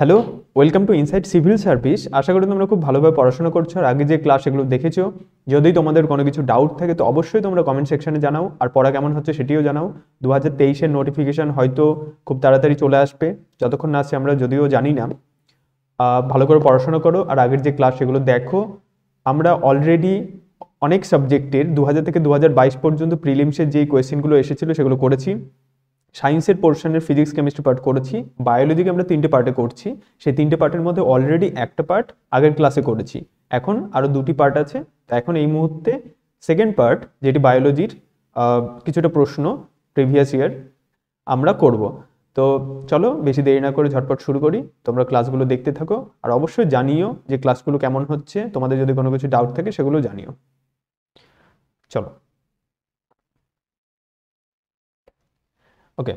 Hello welcome to inside civil service আশা করি তোমরা খুব ভালোভাবে পড়াশোনা করছো আর আগে যে ক্লাস এগুলো দেখেছো যদি তোমাদের কোনো কিছু ডাউট থাকে তো অবশ্যই তোমরা কমেন্ট সেকশানে জানাও আর পড়া কেমন হচ্ছে সেটিও জানাও দু হাজার তেইশের নোটিফিকেশান হয়তো খুব তাড়াতাড়ি চলে আসবে যতক্ষণ না আসছে আমরা যদিও জানি না ভালো করে পড়াশোনা করো আর আগের যে ক্লাস সেগুলো দেখো আমরা অলরেডি অনেক সাবজেক্টের দু থেকে দু পর্যন্ত প্রিলিমসের যেই কোয়েশ্চেনগুলো এসেছিলো সেগুলো করেছি সায়েন্সের পোর্শনের ফিজিক্স কেমিস্ট্রি পার্ট করেছি বায়োলজিকে আমরা তিনটে পার্টে করছি সেই তিনটে পার্টের মধ্যে অলরেডি একটা পার্ট আগের ক্লাসে করেছি এখন আরও দুটি পার্ট আছে তো এখন এই মুহূর্তে সেকেন্ড পার্ট যেটি বায়োলজির কিছুটা প্রশ্ন প্রিভিয়াস ইয়ার আমরা করব তো চলো বেশি দেরি না করে ঝটপট শুরু করি তোমরা ক্লাসগুলো দেখতে থাকো আর অবশ্যই জানিও যে ক্লাসগুলো কেমন হচ্ছে তোমাদের যদি কোনো কিছু ডাউট থাকে সেগুলো জানিও চলো ওকে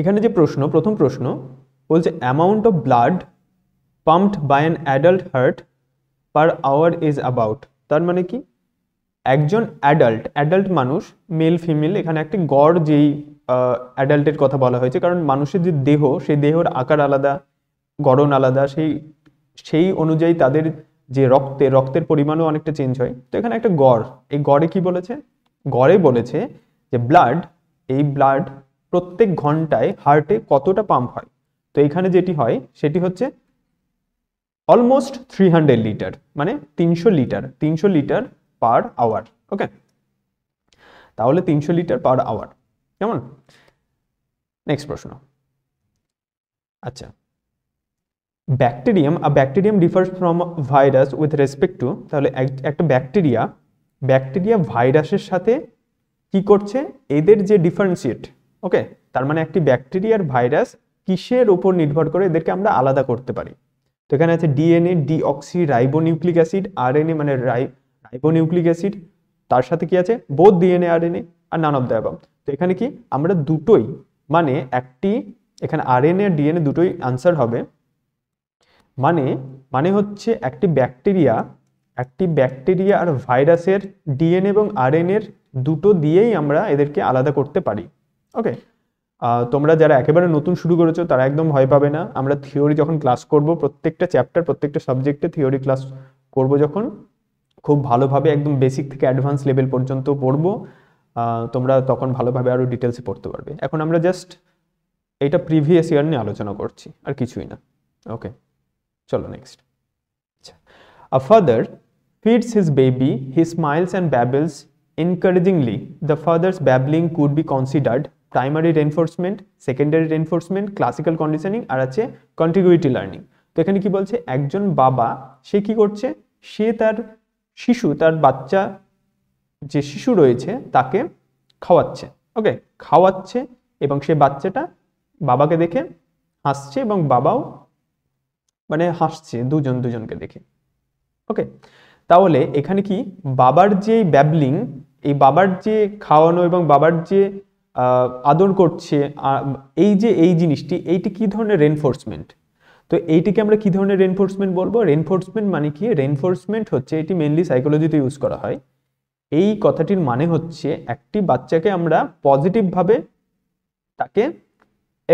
এখানে যে প্রশ্ন প্রথম প্রশ্ন বলছে amount of blood pumped by an adult heart per hour is about তার মানে কি একজন অ্যাডাল্ট অ্যাডাল্ট মানুষ মেল ফিমেল এখানে একটি গড় যেই অ্যাডাল্টের কথা বলা হয়েছে কারণ মানুষের যে দেহ সেই দেহর আকার আলাদা গড়ন আলাদা সেই সেই অনুযায়ী তাদের যে রক্তে রক্তের পরিমাণও অনেকটা চেঞ্জ হয় তো এখানে একটা গড় এই গড়ে কি বলেছে গড়ে বলেছে যে ব্লাড এই ব্লাড প্রত্যেক ঘন্টায় হার্টে কতটা পাম্প হয় তো এখানে যেটি হয় সেটি হচ্ছে অলমোস্ট থ্রি হান্ড্রেড লিটার মানে তিনশো লিটার তিনশো লিটার পার আওয়ার ওকে তাহলে তিনশো লিটার পার আওয়ার কেমন নেক্সট প্রশ্ন আচ্ছা ব্যাকটেরিয়াম আর bacterium differs from virus with respect to তাহলে একটা ব্যাকটেরিয়া ব্যাকটেরিয়া ভাইরাসের সাথে কি করছে এদের যে ডিফারেন্সিয়েট ওকে তার মানে একটি ব্যাকটেরিয়ার ভাইরাস কিসের ওপর নির্ভর করে এদেরকে আমরা আলাদা করতে পারি তো এখানে আছে DNA deoxy ribonucleic acid RNA মানে রাই রাইবোনিউক্লিক অ্যাসিড তার সাথে কি আছে বোধ ডিএনএ আরএনএ আর নান অফ দ্য তো এখানে কি আমরা দুটোই মানে একটি এখানে আরএনএ ডিএনএ দুটোই আনসার হবে মানে মানে হচ্ছে একটি ব্যাকটেরিয়া একটি ব্যাকটেরিয়া আর ভাইরাসের ডিএনএ এবং আরএনএর দুটো দিয়েই আমরা এদেরকে আলাদা করতে পারি ওকে তোমরা যারা একেবারে নতুন শুরু করেছো তারা একদম ভয় পাবে না আমরা থিওরি যখন ক্লাস করব প্রত্যেকটা চ্যাপ্টার প্রত্যেকটা সাবজেক্টে থিওরি ক্লাস করব যখন খুব ভালোভাবে একদম বেসিক থেকে অ্যাডভান্স লেভেল পর্যন্ত পড়বো তোমরা তখন ভালোভাবে আরও ডিটেলসে পড়তে পারবে এখন আমরা জাস্ট এটা প্রিভিয়াস ইয়ার নিয়ে আলোচনা করছি আর কিছুই না ওকে চলো নেক্সট আচ্ছা a father feeds his baby he smiles and babbles Encouragingly, the father's babbling could be considered primary reinforcement, secondary reinforcement, classical conditioning আর আছে কন্টিগুইটি লার্নিং তো এখানে কি বলছে একজন বাবা সে কি করছে সে তার শিশু তার বাচ্চা যে শিশু রয়েছে তাকে খাওয়াচ্ছে ওকে খাওয়াচ্ছে এবং সে বাচ্চাটা বাবাকে দেখে হাসছে এবং বাবাও মানে হাসছে দুজন দুজনকে দেখে ওকে তাহলে এখানে কি বাবার যে ব্যাবলিং এই বাবার যে খাওয়ানো এবং বাবার যে আদর করছে এই যে এই জিনিসটি এইটি কি ধরনের রেনফোর্সমেন্ট তো এইটিকে আমরা কি ধরনের রেনফোর্সমেন্ট বলবো রেনফোর্সমেন্ট মানে কি রেনফোর্সমেন্ট হচ্ছে এটি মেনলি সাইকোলজিতে ইউজ করা হয় এই কথাটির মানে হচ্ছে একটি বাচ্চাকে আমরা পজিটিভভাবে তাকে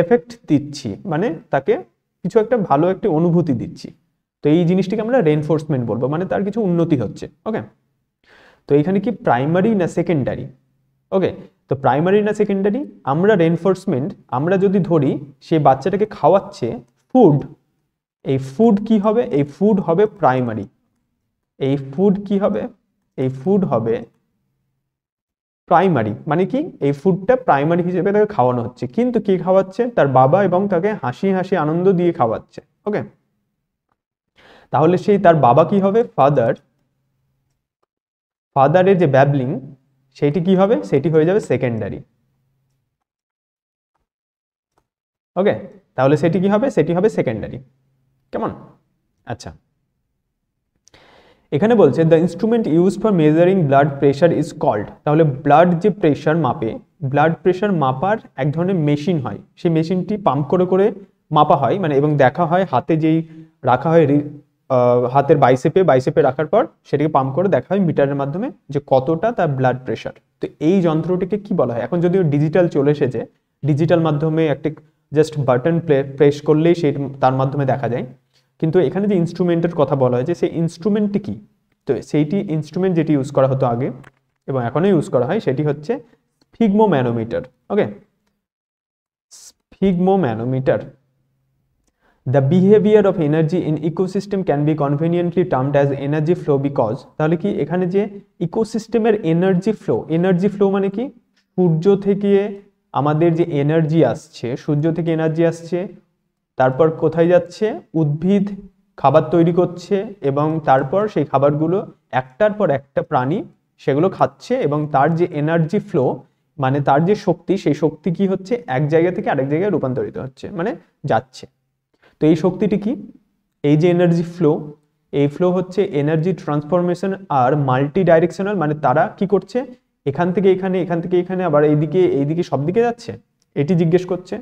এফেক্ট দিচ্ছি মানে তাকে কিছু একটা ভালো একটি অনুভূতি দিচ্ছি তো এই জিনিসটিকে আমরা রেনফোর্সমেন্ট বলবো মানে তার কিছু উন্নতি হচ্ছে ওকে তো এইখানে কি প্রাইমারি না সেকেন্ডারি ওকে তো প্রাইমারি না সেকেন্ডারি আমরা রেনফোর্সমেন্ট আমরা যদি ধরি সে বাচ্চাটাকে খাওয়াচ্ছে ফুড এই ফুড কি হবে এই ফুড হবে প্রাইমারি এই ফুড কি হবে এই ফুড হবে প্রাইমারি মানে কি এই ফুডটা প্রাইমারি হিসেবে তাকে খাওয়ানো হচ্ছে কিন্তু কি খাওয়াচ্ছে তার বাবা এবং তাকে হাসি হাসি আনন্দ দিয়ে খাওয়াচ্ছে ওকে তাহলে সেই তার বাবা কি হবে ফাদার ফাদারের যে ব্যাবলিং সেটি কি হবে সেটি হয়ে যাবে সেকেন্ডারি ওকে তাহলে সেটি কি হবে সেটি হবে সেকেন্ডারি কেমন আচ্ছা এখানে বলছে the instrument use for measuring blood pressure is called তাহলে ব্লাড যে প্রেশার মাপে ব্লাড প্রেশার মাপার এক ধরনের মেশিন হয় সেই মেশিনটি পাম্প করে করে মাপা হয় মানে এবং দেখা হয় হাতে যেই রাখা হয় হাতের বাইসেপে বাইসেপে রাখার পর সেটিকে পাম্প করে দেখা হয় মিটারের মাধ্যমে যে কতটা তার ব্লাড প্রেশার তো এই যন্ত্রটিকে কি বলা হয় এখন যদিও ডিজিটাল চলে এসেছে ডিজিটাল মাধ্যমে একটি জাস্ট বাটন প্রেস করলেই সেই তার মাধ্যমে দেখা যায় কিন্তু এখানে যে ইনস্ট্রুমেন্টের কথা বলা হয়েছে সেই ইনস্ট্রুমেন্টটি কী তো সেইটি ইনস্ট্রুমেন্ট যেটি ইউজ করা হতো আগে এবং এখনও ইউজ করা হয় সেটি হচ্ছে sphygmomanometer okay sphygmomanometer the behaviour of energy in ecosystem can be conveniently termed as energy flow because তাহলে কি এখানে যে ইকোসিস্টেমের এনার্জি ফ্লো এনার্জি ফ্লো মানে কি সূর্য থেকে আমাদের যে এনার্জি আসছে সূর্য থেকে এনার্জি আসছে তারপর কোথায় যাচ্ছে উদ্ভিদ খাবার তৈরি করছে এবং তারপর সেই খাবারগুলো একটার পর একটা প্রাণী সেগুলো খাচ্ছে এবং তার যে এনার্জি ফ্লো মানে তার যে শক্তি সেই শক্তি কি হচ্ছে এক জায়গা থেকে আরেক জায়গায় রূপান্তরিত হচ্ছে মানে যাচ্ছে তো এই শক্তিটি কি এই যে এনার্জি ফ্লো এই ফ্লো হচ্ছে এনার্জি ট্রান্সফরমেশন আর মাল্টি ডাইরেকশনাল মানে তারা কি করছে এখান থেকে এখানে এখান থেকে এখানে আবার এইদিকে এইদিকে সব দিকে যাচ্ছে এটি জিজ্ঞেস করছে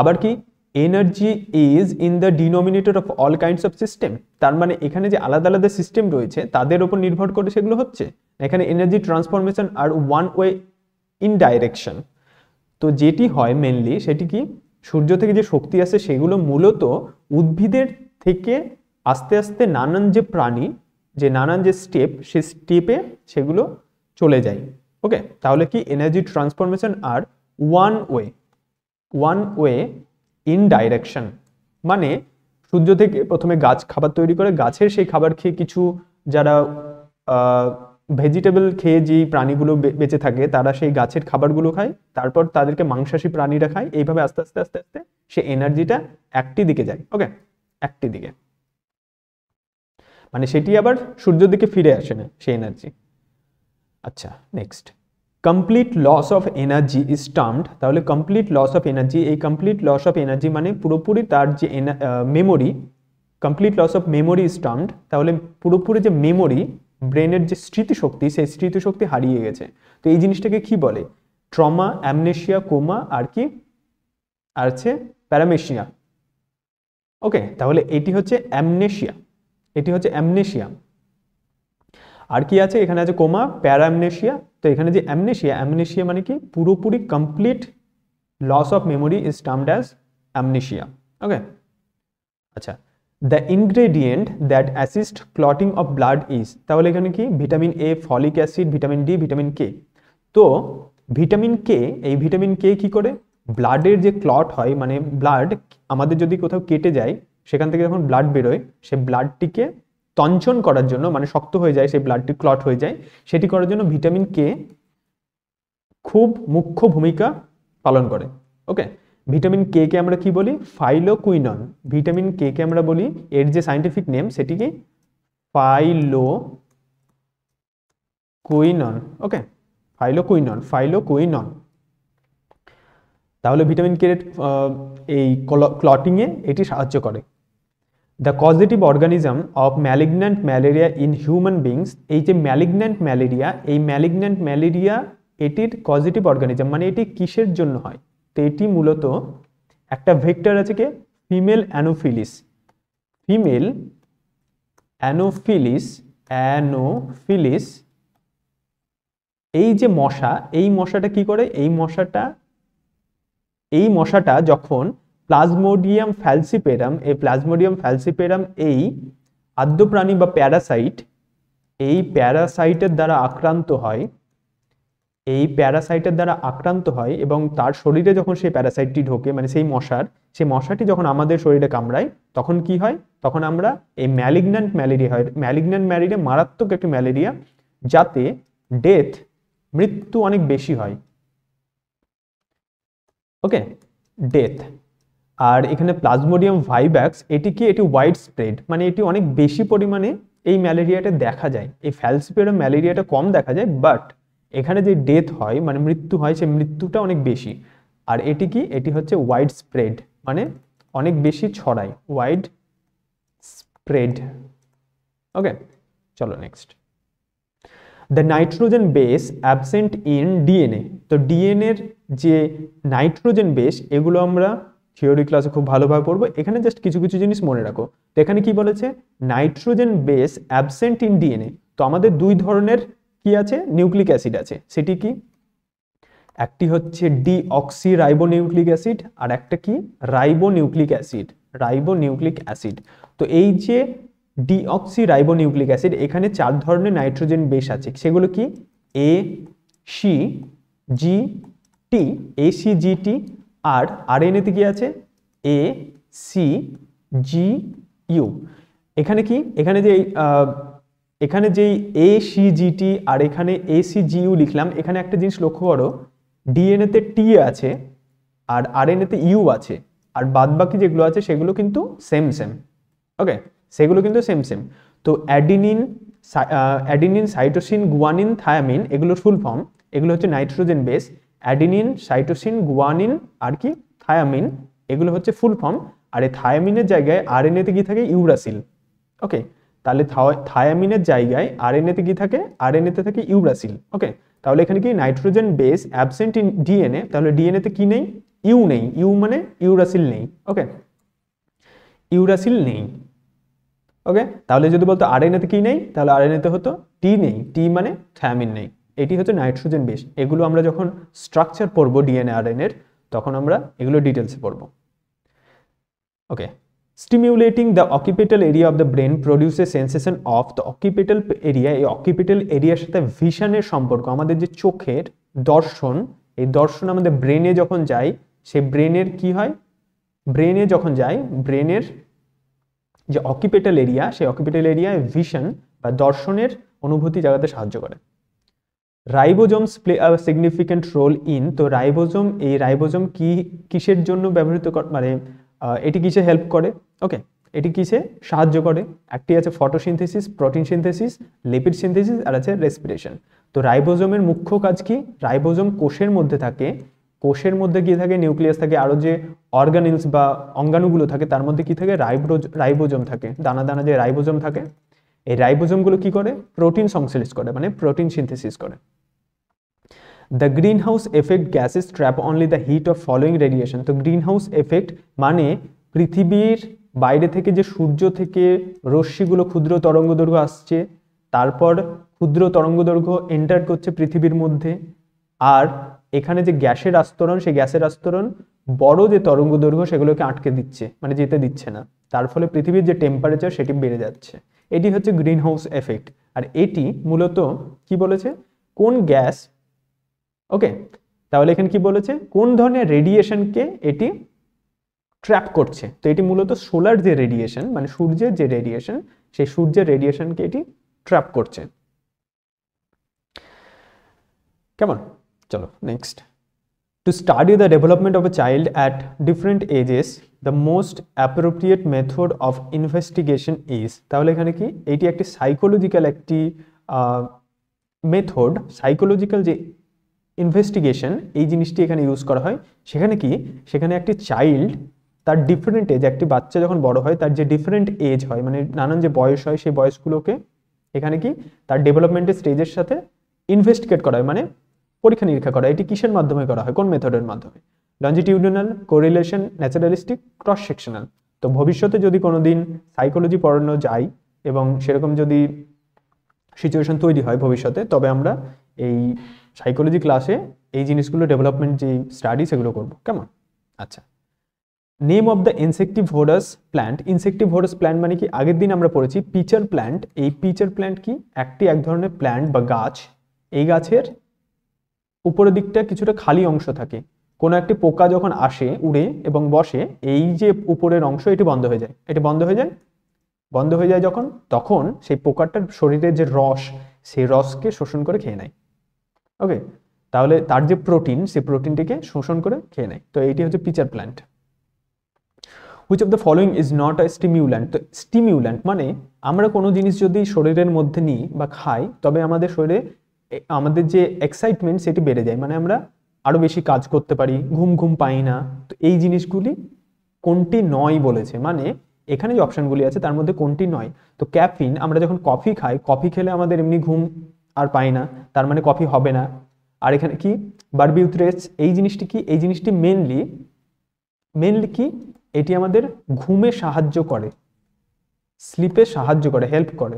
আবার কি energy is in the denominator of all kinds of system তার মানে এখানে যে আলাদা আলাদা সিস্টেম রয়েছে তাদের ওপর নির্ভর করে সেগুলো হচ্ছে এখানে এনার্জি ট্রান্সফরমেশন আর ওয়ান ওয়ে ইন ডাইরেকশন তো যেটি হয় মেনলি সেটি কি সূর্য থেকে যে শক্তি আসে সেগুলো মূলত উদ্ভিদের থেকে আস্তে আস্তে নানান যে প্রাণী যে নানান যে স্টেপ সে স্টেপে সেগুলো চলে যায় ওকে তাহলে কি এনার্জি ট্রান্সফরমেশন আর one way one way in direction মানে সূর্য থেকে প্রথমে গাছ খাবার তৈরি করে গাছের সেই খাবার খেয়ে কিছু যারা ভেজিটেবল খেয়ে যেই প্রাণীগুলো বেঁচে থাকে তারা সেই গাছের খাবারগুলো খায় তারপর তাদেরকে মাংসাশী প্রাণীরা খায় এইভাবে আস্তে আস্তে আস্তে আস্তে সে এনার্জিটা একটি দিকে যায় ওকে একটি দিকে মানে সেটি আবার সূর্যের দিকে ফিরে আসে না সেই এনার্জি আচ্ছা next complete loss of energy is termed তাহলে কমপ্লিট লস অফ এনার্জি এই কমপ্লিট লস অফ এনার্জি মানে পুরোপুরি তার যে memory complete loss of memory is termed তাহলে পুরোপুরি যে মেমোরি ব্রেনের যে স্মৃতিশক্তি সেই স্মৃতিশক্তি হারিয়ে গেছে তো এই জিনিসটাকে কি বলে ট্রমা অ্যামনেশিয়া কোমা আর কি আর হচ্ছে প্যারামেশিয়া ওকে তাহলে এটি হচ্ছে অ্যামনেশিয়া এটি হচ্ছে অ্যামনেশিয়া আর কি আছে এখানে আছে কোমা প্যারামনেশিয়া তো এখানে যে অ্যামনেশিয়া অ্যামনেশিয়া মানে কি পুরোপুরি complete loss of memory is termed as amnesia okay আচ্ছা the ingredient that assist clotting of blood is তাহলে এখানে কি vitamin A folic acid vitamin D vitamin K তো ভিটামিন কে এই ভিটামিন কে কি করে ব্লাডের যে ক্লট হয় মানে ব্লাড আমাদের যদি কোথাও কেটে যায় সেখান থেকে যখন ব্লাড বেরোয় সে ব্লাডটিকে তঞ্চন করার জন্য মানে শক্ত হয়ে যায় সেই ব্লাডটি ক্লট হয়ে যায় সেটি করার জন্য ভিটামিন কে খুব মুখ্য ভূমিকা পালন করে ওকে ভিটামিন কে কে আমরা কি বলি ফাইলোকুইনন ভিটামিন কে কে আমরা বলি এর যে সাইন্টিফিক নেম সেটিকে phylloquinone okay phylloquinone phylloquinone তাহলে ভিটামিন কে এই ক্লটিংয়ে এটি সাহায্য করে the causative organism of malignant malaria in human beings এই যে ম্যালিগন্যান্ট ম্যালেরিয়া এই ম্যালিগন্যান্ট ম্যালেরিয়া এটির কজেটিভ অর্গানিজম মানে এটি কিসের জন্য হয় তো এটি মূলত একটা ভেক্টর আছে কে female anopheles female anopheles anopheles এই যে মশা এই মশাটা কি করে এই মশাটা এই মশাটা যখন প্লাজমোডিয়াম ফ্যালসিপেরাম এই প্লাজমোডিয়াম ফ্যালসিপেরাম এই আদ্যপ্রাণী বা প্যারাসাইট এই প্যারাসাইটের দ্বারা আক্রান্ত হয় এই প্যারাসাইটের দ্বারা আক্রান্ত হয় এবং তার শরীরে যখন সেই প্যারাসাইটটি ঢোকে মানে সেই মশার সেই মশাটি যখন আমাদের শরীরে কামড়ায় তখন কি হয় তখন আমরা এই ম্যালিগন্যান্ট ম্যালেরিয়া হয় ম্যালিগন্যান্ট ম্যালেরিয়া মারাত্মক একটি ম্যালেরিয়া যাতে ডেথ মৃত্যু অনেক বেশি হয় ওকে ডেথ আর এখানে প্লাজমোডিয়াম ভাইব্যাক্স কি এটি ওয়াইড স্প্রেড মানে এটি অনেক বেশি পরিমাণে এই ম্যালেরিয়াটা দেখা যায় এই ফ্যালসিপিয়ার ম্যালেরিয়াটা কম দেখা যায় বাট এখানে যে ডেথ হয় মানে মৃত্যু হয় সে মৃত্যুটা অনেক বেশি আর এটি কি এটি হচ্ছে ওয়াইড স্প্রেড মানে অনেক বেশি ছড়ায় ওয়াইড স্প্রেড ওকে চলো next the nitrogen base absent in DNA তো ডিএনএর যে নাইট্রোজেন বেস এগুলো আমরা থিওরি ক্লাসে খুব ভালোভাবে পড়বো এখানে জাস্ট কিছু কিছু জিনিস মনে রাখো তো এখানে কি বলেছে nitrogen base absent in DNA তো আমাদের দুই ধরনের কি আছে নিউক্লিক অ্যাসিড আছে সেটি কি একটি হচ্ছে ডিঅক্সি রাইবো নিউক্লিক অ্যাসিড আর একটা কি ribonucleic acid ribonucleic acid তো এই যে ডিঅক্সি রাইবো নিউক্লিক অ্যাসিড এখানে চার ধরনের নাইট্রোজেন বেশ আছে সেগুলো কি A C G T A C G T আর আর এন এতে কি আছে এ সি জি ইউ এখানে কি এখানে যে এখানে যেই এ সিজিটি আর এখানে ইউ লিখলাম এখানে একটা জিনিস লক্ষ্য করো ডিএনএতে টি আছে আর আর আরএনএতে ইউ আছে আর বাদ বাকি যেগুলো আছে সেগুলো কিন্তু সেম সেম ওকে সেগুলো কিন্তু সেম সেম তো adenine adenine cytosine guanine thymine এগুলো ফুল ফর্ম এগুলো হচ্ছে nitrogen base adenine cytosine guanine আর কি থায়ামিন এগুলো হচ্ছে ফুল ফর্ম আর এই থায়ামিনের জায়গায় আর আরএনএতে কি থাকে ইউরাসিল ওকে তাহলে থায়ামিনের জায়গায় আর এতে কি থাকে আর এতে থাকে ইউরাসিল ওকে তাহলে এখানে কি nitrogen base absent in DNA তাহলে ডিএনএতে কি নেই ইউ নেই ইউ মানে ইউরাসিল নেই ওকে ইউরাসিল নেই ওকে তাহলে যদি বলতো আর এতে কি নেই তাহলে আর এতে হতো টি নেই টি মানে থায়ামিন নেই এটি হচ্ছে নাইট্রোজেন বেস এগুলো আমরা যখন স্ট্রাকচার পড়বো ডিএনএ এর তখন আমরা এগুলো ডিটেলসে পড়বো ওকে Stimulating the occipital area of the brain produces sensation of the occipital area এই occipital এরিয়ার সাথে ভিশনের সম্পর্ক আমাদের যে চোখের দর্শন এই দর্শন আমাদের ব্রেনে যখন যায় সেই ব্রেনের কি হয় ব্রেনে যখন যায় ব্রেনের যে অকিপেটাল এরিয়া সেই অকিপেটাল এরিয়ায় ভিশন বা দর্শনের অনুভূতি জাগাতে সাহায্য করে ribosomes play a significant role in তো রাইবোজোম এই রাইবোজোম কি কিসের জন্য ব্যবহৃত মানে এটি কিসে হেল্প করে ওকে এটি কিসে সাহায্য করে একটি আছে photosynthesis protein synthesis lipid synthesis আর আছে রেসপিরেশন তো রাইবোজোমের মুখ্য কাজ কি রাইবোজোম কোষের মধ্যে থাকে কোষের মধ্যে গিয়ে থাকে নিউক্লিয়াস থাকে আরও যে অর্গানিলস বা অঙ্গাণুগুলো থাকে তার মধ্যে কি থাকে রাইব্রোজ রাইবোজোম থাকে দানা দানা যে রাইবোজোম থাকে এই রাইবোজোমগুলো কি করে প্রোটিন সংশ্লেষ করে মানে প্রোটিন সিনথেসিস করে the greenhouse effect gases trap only the heat of following radiation তো গ্রিন হাউস এফেক্ট মানে পৃথিবীর বাইরে থেকে যে সূর্য থেকে রশ্মিগুলো ক্ষুদ্র তরঙ্গ দৈর্ঘ্য আসছে তারপর ক্ষুদ্র তরঙ্গ দৈর্ঘ্য এন্টার করছে পৃথিবীর মধ্যে আর এখানে যে গ্যাসের আস্তরণ সেই গ্যাসের আস্তরণ বড় যে তরঙ্গ দৈর্ঘ্য সেগুলোকে আটকে দিচ্ছে মানে যেতে দিচ্ছে না তার ফলে পৃথিবীর যে টেম্পারেচার সেটি বেড়ে যাচ্ছে এটি হচ্ছে গ্রিন হাউস এফেক্ট আর এটি মূলত কি বলেছে কোন গ্যাস ওকে তাহলে এখানে কি বলেছে কোন ধরনের রেডিয়েশনকে এটি ট্র্যাপ করছে তো এটি মূলত সোলার যে রেডিয়েশন মানে সূর্যের যে রেডিয়েশন সেই সূর্যের রেডিয়েশনকে এটি ট্র্যাপ করছে কেমন চলো next to study the development of a child at different ages the most appropriate method of investigation is তাহলে এখানে কি এটি একটি সাইকোলজিক্যাল একটি মেথড সাইকোলজিক্যাল যে ইনভেস্টিগেশন এই জিনিসটি এখানে ইউজ করা হয় সেখানে কি সেখানে একটি চাইল্ড তার ডিফারেন্ট এজ একটি বাচ্চা যখন বড় হয় তার যে ডিফারেন্ট এজ হয় মানে নানান যে বয়স হয় সেই বয়সগুলোকে এখানে কি তার ডেভেলপমেন্টের স্টেজের সাথে ইনভেস্টিগেট করা হয় মানে পরীক্ষা নিরীক্ষা করা এটি কিসের মাধ্যমে করা হয় কোন মেথডের মাধ্যমে longitudinal correlation naturalistic cross sectional তো ভবিষ্যতে যদি কোনো দিন সাইকোলজি পড়ানো যায় এবং সেরকম যদি সিচুয়েশন তৈরি হয় ভবিষ্যতে তবে আমরা এই সাইকোলজি ক্লাসে এই জিনিসগুলো ডেভেলপমেন্ট যে স্টাডি সেগুলো করব কেমন আচ্ছা name of the insectivorous plant insectivorous plant মানে কি আগের দিন আমরা পড়েছি পিচার প্ল্যান্ট এই পিচার প্ল্যান্ট কি একটি এক ধরনের প্ল্যান্ট বা গাছ এই গাছের উপরের দিকটা কিছুটা খালি অংশ থাকে কোনো একটি পোকা যখন আসে উড়ে এবং বসে এই যে উপরের অংশ এটি বন্ধ হয়ে যায় এটি বন্ধ হয়ে যায় বন্ধ হয়ে যায় যখন তখন সেই পোকাটার শরীরের যে রস সেই রসকে শোষণ করে খেয়ে নেয় ওকে তাহলে তার যে প্রোটিন সে প্রোটিনটিকে শোষণ করে খেয়ে নেয় তো এইটি হচ্ছে pitcher plant which of the following is not a stimulant তো স্টিমিউল্যান্ট মানে আমরা কোনো জিনিস যদি শরীরের মধ্যে নিই বা খাই তবে আমাদের শরীরে আমাদের যে এক্সাইটমেন্ট সেটি বেড়ে যায় মানে আমরা আরও বেশি কাজ করতে পারি ঘুম ঘুম পাই না তো এই জিনিসগুলি কোনটি নয় বলেছে মানে এখানে যে অপশানগুলি আছে তার মধ্যে কোনটি নয় তো ক্যাফিন আমরা যখন কফি খাই কফি খেলে আমাদের এমনি ঘুম আর পাই না তার মানে কফি হবে না আর এখানে কি বারবিউথ্রেস এই জিনিসটি কি এই জিনিসটি মেনলি মেনলি কি এটি আমাদের ঘুমে সাহায্য করে স্লিপে সাহায্য করে হেল্প করে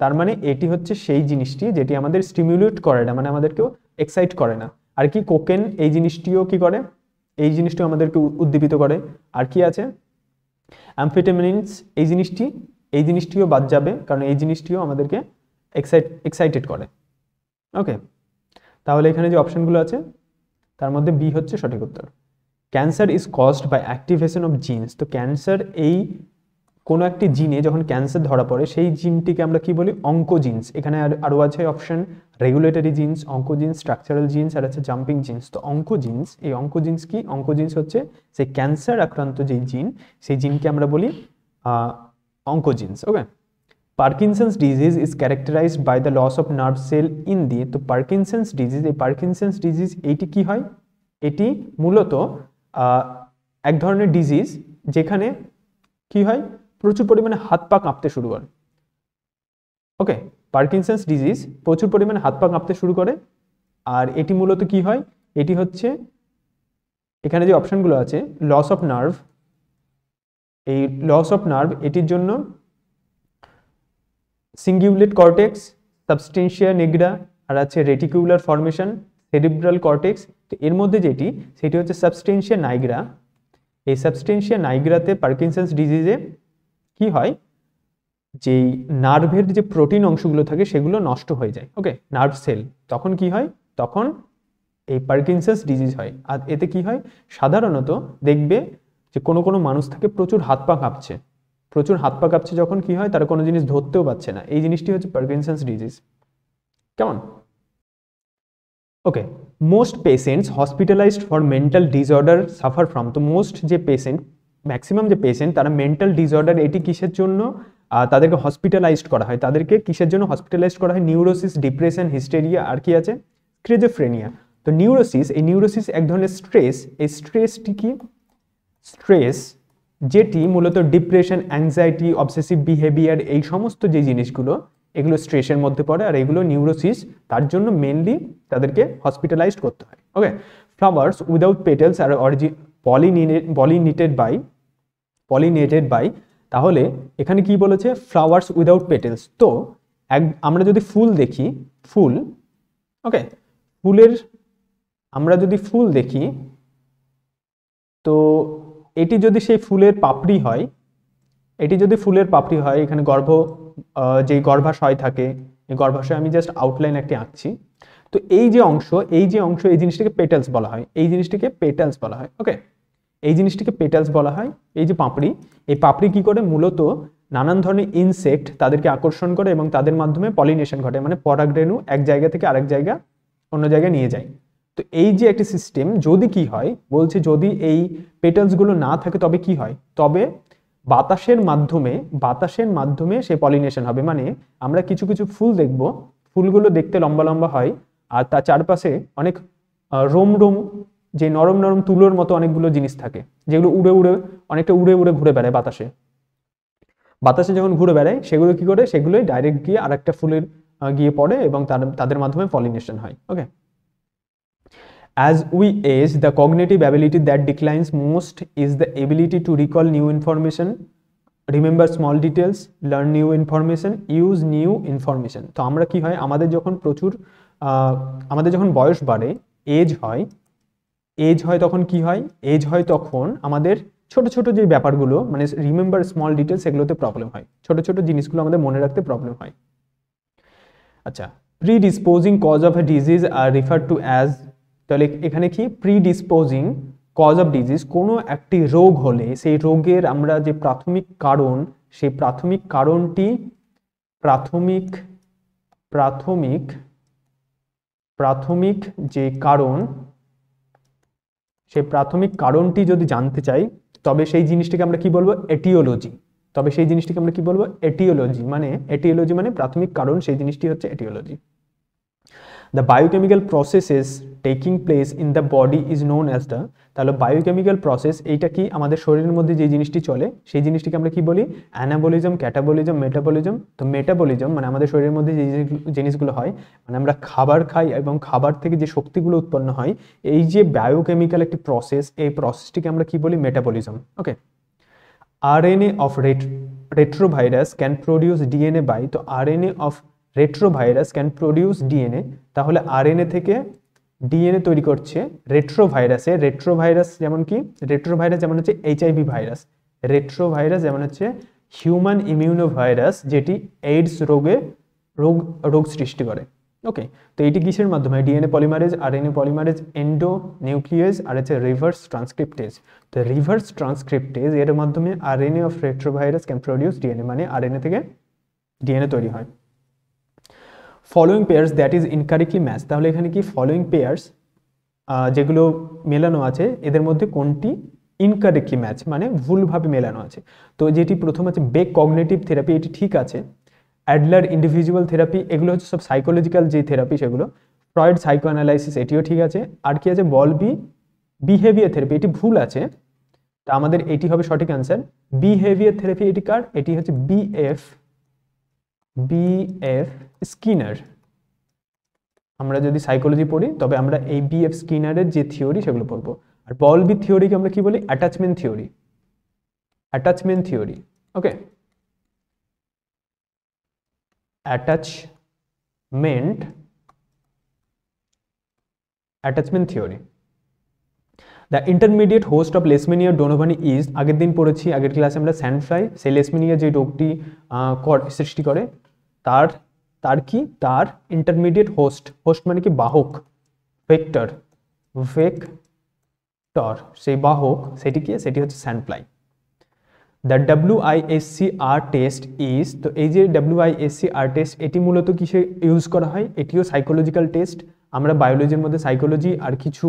তার মানে এটি হচ্ছে সেই জিনিসটি যেটি আমাদের স্টিমুলেট করে না মানে আমাদেরকেও এক্সাইট করে না আর কি কোকেন এই জিনিসটিও কি করে এই জিনিসটিও আমাদেরকে উদ্দীপিত করে আর কি আছে অ্যামফিটামিনস এই জিনিসটি এই জিনিসটিও বাদ যাবে কারণ এই জিনিসটিও আমাদেরকে এক্সাইট এক্সাইটেড করে ওকে তাহলে এখানে যে অপশানগুলো আছে তার মধ্যে বি হচ্ছে সঠিক উত্তর cancer is caused by activation of genes তো ক্যান্সার এই কোনো একটি জিনে যখন ক্যান্সার ধরা পড়ে সেই জিনটিকে আমরা কি বলি অঙ্কোজিন্স এখানে আরও আছে option regulatory genes oncogenes structural genes আর আছে জাম্পিং জিন্স তো অঙ্কোজিন্স এই অঙ্কোজিন্স কি অঙ্কোজিন্স হচ্ছে সেই ক্যান্সার আক্রান্ত যেই জিন সেই জিনকে আমরা বলি oncogenes okay Parkinson's disease is characterized by the loss of nerve cell in the তো পার্কিনসন্স ডিজিজ এই পার্কিনসন্স ডিজিজ এইটি কি হয় এটি মূলত এক ধরনের ডিজিজ যেখানে কি হয় প্রচুর পরিমাণে হাত পা কাঁপতে শুরু করে ওকে পার্কিনসন্স ডিজিজ প্রচুর পরিমাণে হাত পা কাঁপতে শুরু করে আর এটি মূলত কি হয় এটি হচ্ছে এখানে যে অপশানগুলো আছে লস অফ নার্ভ এই লস অফ নার্ভ এটির জন্য সিঙ্গিউলেট কর্টেক্স সাবস্টেন্সিয়া নেগ্রা আর আছে রেটিকুলার ফর্মেশন সেরিব্রাল কর্টেক্স তো এর মধ্যে যেটি সেটি হচ্ছে সাবস্টেন্সিয়া নাইগ্রা এই সাবস্টেন্সিয়া নাইগ্রাতে পার্কিনসন্স ডিজিজে কি হয় যেই নার্ভের যে প্রোটিন অংশগুলো থাকে সেগুলো নষ্ট হয়ে যায় ওকে নার্ভ সেল তখন কি হয় তখন এই পার্কিনসন্স ডিজিজ হয় আর এতে কি হয় সাধারণত দেখবে যে কোনো কোনো মানুষ থাকে প্রচুর হাত পা কাঁপছে প্রচুর হাত পা কাঁপছে যখন কি হয় তারা কোনো জিনিস ধরতেও পারছে না এই জিনিসটি হচ্ছে পার্কিনসন্স ডিজিজ কেমন okay most patients hospitalized for mental disorder suffer from তো মোস্ট যে পেশেন্ট ম্যাক্সিমাম যে পেশেন্ট তারা মেন্টাল ডিসঅর্ডার এটি কিসের জন্য তাদেরকে হসপিটালাইজড করা হয় তাদেরকে কিসের জন্য হসপিটালাইজড করা হয় নিউরোসিস ডিপ্রেশন হিস্টেরিয়া আর কি আছে স্ক্রিজোফ্রেনিয়া তো নিউরোসিস এই নিউরোসিস এক ধরনের স্ট্রেস এই স্ট্রেসটি কি স্ট্রেস যেটি মূলত ডিপ্রেশন অ্যাংজাইটি অবসেসিভ বিহেভিয়ার এই সমস্ত যে জিনিসগুলো এগুলো স্ট্রেসের মধ্যে পড়ে আর এগুলো নিউরোসিস তার জন্য মেনলি তাদেরকে হসপিটালাইজড করতে হয় okay flowers without petals are অরিজি pollinate pollinated by pollinated by তাহলে এখানে কি বলেছে ফ্লাওয়ার্স উইদাউট পেটেলস তো এক আমরা যদি ফুল দেখি ফুল ওকে ফুলের আমরা যদি ফুল দেখি তো এটি যদি সেই ফুলের পাপড়ি হয় এটি যদি ফুলের পাপড়ি হয় এখানে গর্ভ যে গর্ভাশয় থাকে এই গর্ভাশয় আমি জাস্ট আউটলাইন একটি আঁকছি তো এই যে অংশ এই যে অংশ এই জিনিসটিকে পেটালস বলা হয় এই জিনিসটিকে পেটালস বলা হয় ওকে এই জিনিসটিকে পেটালস বলা হয় এই যে পাপড়ি এই পাপড়ি কি করে মূলত নানান ধরনের ইনসেক্ট তাদেরকে আকর্ষণ করে এবং তাদের মাধ্যমে পলিনেশন ঘটে মানে পরাগ্রেণু এক জায়গা থেকে আরেক জায়গা অন্য জায়গায় নিয়ে যায় তো এই যে একটি সিস্টেম যদি কি হয় বলছে যদি এই পেটালসগুলো না থাকে তবে কি হয় তবে বাতাসের মাধ্যমে বাতাসের মাধ্যমে সে পলিনেশন হবে মানে আমরা কিছু কিছু ফুল দেখব ফুলগুলো দেখতে লম্বা লম্বা হয় আর তার চারপাশে অনেক রোম রোম যে নরম নরম তুলোর মতো অনেকগুলো জিনিস থাকে যেগুলো উড়ে উড়ে অনেকটা উড়ে উড়ে ঘুরে বেড়ায় বাতাসে বাতাসে যখন ঘুরে বেড়ায় সেগুলো কি করে সেগুলোই ডাইরেক্ট গিয়ে আর একটা ফুলের গিয়ে পড়ে এবং তাদের মাধ্যমে পলিনেশন হয় okay As we age, the cognitive ability that declines most is the ability to recall new information, remember small details learn new information, use new information তো আমরা কি হয় আমাদের যখন প্রচুর আমাদের যখন বয়স বাড়ে এজ হয় এজ হয় তখন কি হয় এজ হয় তখন আমাদের ছোট ছোট যে ব্যাপারগুলো মানে রিমেম্বার স্মল ডিটেলস এগুলোতে প্রবলেম হয় ছোট ছোট জিনিসগুলো আমাদের মনে রাখতে প্রবলেম হয় আচ্ছা predisposing cause of a disease are refer to as তাহলে এখানে কি প্রিডিসপোজিং কজ অফ ডিজিজ কোনো একটি রোগ হলে সেই রোগের আমরা যে প্রাথমিক কারণ সেই প্রাথমিক কারণটি প্রাথমিক প্রাথমিক প্রাথমিক যে কারণ সেই প্রাথমিক কারণটি যদি জানতে চাই তবে সেই জিনিসটিকে আমরা কি বলবো এটিওলজি তবে সেই জিনিসটিকে আমরা কি বলবো এটিওলজি মানে এটিওলজি মানে প্রাথমিক কারণ সেই জিনিসটি হচ্ছে aetiology The biochemical processes taking place in the body is known as the তাহলে বায়োকেমিক্যাল প্রসেস এইটা কি আমাদের শরীরের মধ্যে যে জিনিসটি চলে সেই জিনিসটিকে আমরা কি বলি অ্যানাবলিজম ক্যাটাবলিজম মেটাবলিজম তো মেটাবলিজম মানে আমাদের শরীরের মধ্যে যে জিনিসগুলো হয় মানে আমরা খাবার খাই এবং খাবার থেকে যে শক্তিগুলো উৎপন্ন হয় এই যে বায়োকেমিক্যাল একটি প্রসেস এই প্রসেসটিকে আমরা কি বলি metabolism okay RNA of ret retrovirus can produce DNA by তো RNA of retrovirus can produce DNA তাহলে আরএনএ থেকে ডিএনএ তৈরি করছে রেট্রোভাইরাসে রেট্রোভাইরাস যেমন কি রেট্রোভাইরাস যেমন হচ্ছে এইচআইভি ভাইরাস রেট্রোভাইরাস যেমন হচ্ছে হিউম্যান ইমিউনো ভাইরাস যেটি এইডস রোগে রোগ রোগ সৃষ্টি করে ওকে তো এটি কিসের মাধ্যমে DNA polymerase RNA polymerase endonuclease আর হচ্ছে রিভার্স ট্রান্সক্রিপ্টেজ তো রিভার্স ট্রান্সক্রিপ্টেজ এর মাধ্যমে RNA of retrovirus can produce DNA মানে আরএনএ থেকে ডিএনএ তৈরি হয় following pairs that is incorrectly match তাহলে এখানে কি ফলোয়িং পেয়ার্স যেগুলো মেলানো আছে এদের মধ্যে কোনটি ইনকারেক্টলি ম্যাচ মানে ভুলভাবে মেলানো আছে তো যেটি প্রথম আছে বেক কগনেটিভ থেরাপি এটি ঠিক আছে অ্যাডলার ইন্ডিভিজুয়াল থেরাপি এগুলো হচ্ছে সব সাইকোলজিক্যাল যে থেরাপি সেগুলো ফ্রয়েড সাইকো অ্যানালাইসিস এটিও ঠিক আছে আর কি আছে বলবি বিহেভিয়ার থেরাপি এটি ভুল আছে তা আমাদের এটি হবে সঠিক অ্যান্সার বিহেভিয়ার থেরাপি এটি কার এটি হচ্ছে বিএফ বিএফ স্কিনার আমরা যদি সাইকোলজি পড়ি তবে আমরা এই বি এফ স্কিনারের যে থিওরি সেগুলো পড়বো আর বল বি থিওরিকে আমরা কি বলি attachment theory attachment theory okay attachment attachment theory the intermediate host of Leishmania donovani is আগের দিন পড়েছি আগের ক্লাসে আমরা স্যান্ডফ্লাই সেই লেসমিনিয়া যে রোগটি সৃষ্টি করে তার তার কি তার ইন্টারমিডিয়েট হোস্ট হোস্ট মানে কি বাহক ভেক্টর ভেক্টর সেই বাহক সেটি কি সেটি হচ্ছে sandfly the S C R test is তো এই যে এস সি আর টেস্ট এটি মূলত কিসে ইউজ করা হয় এটিও সাইকোলজিক্যাল টেস্ট আমরা বায়োলজির মধ্যে সাইকোলজি আর কিছু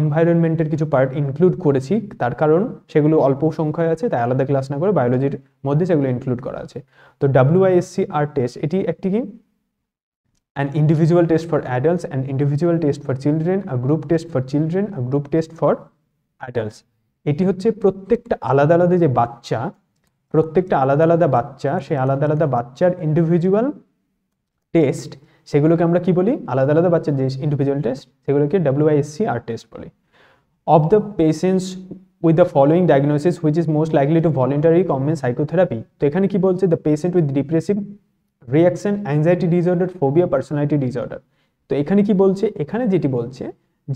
এনভায়রনমেন্টের কিছু পার্ট ইনক্লুড করেছি তার কারণ সেগুলো অল্প সংখ্যায় আছে তাই আলাদা ক্লাস না করে বায়োলজির মধ্যে সেগুলো ইনক্লুড করা আছে তো ডাব্লিউআইএসসি আর টেস্ট এটি একটি কি an individual test for adults and individual test for children আর গ্রুপ টেস্ট ফর চিলড্রেন আর গ্রুপ টেস্ট ফর অ্যাডাল্টস এটি হচ্ছে প্রত্যেকটা আলাদা আলাদা যে বাচ্চা প্রত্যেকটা আলাদা আলাদা বাচ্চা সেই আলাদা আলাদা বাচ্চার ইন্ডিভিজুয়াল টেস্ট সেগুলোকে আমরা কি বলি আলাদা আলাদা বাচ্চার যে ইন্ডিভিজুয়াল টেস্ট সেগুলোকে ডাব্লিউআইএসসি আর টেস্ট বলি of the patients with the following diagnosis which is most likely to voluntary comment psychotherapy তো এখানে কি বলছে the patient with depressive reaction anxiety disorder phobia personality disorder তো এখানে কি বলছে এখানে যেটি বলছে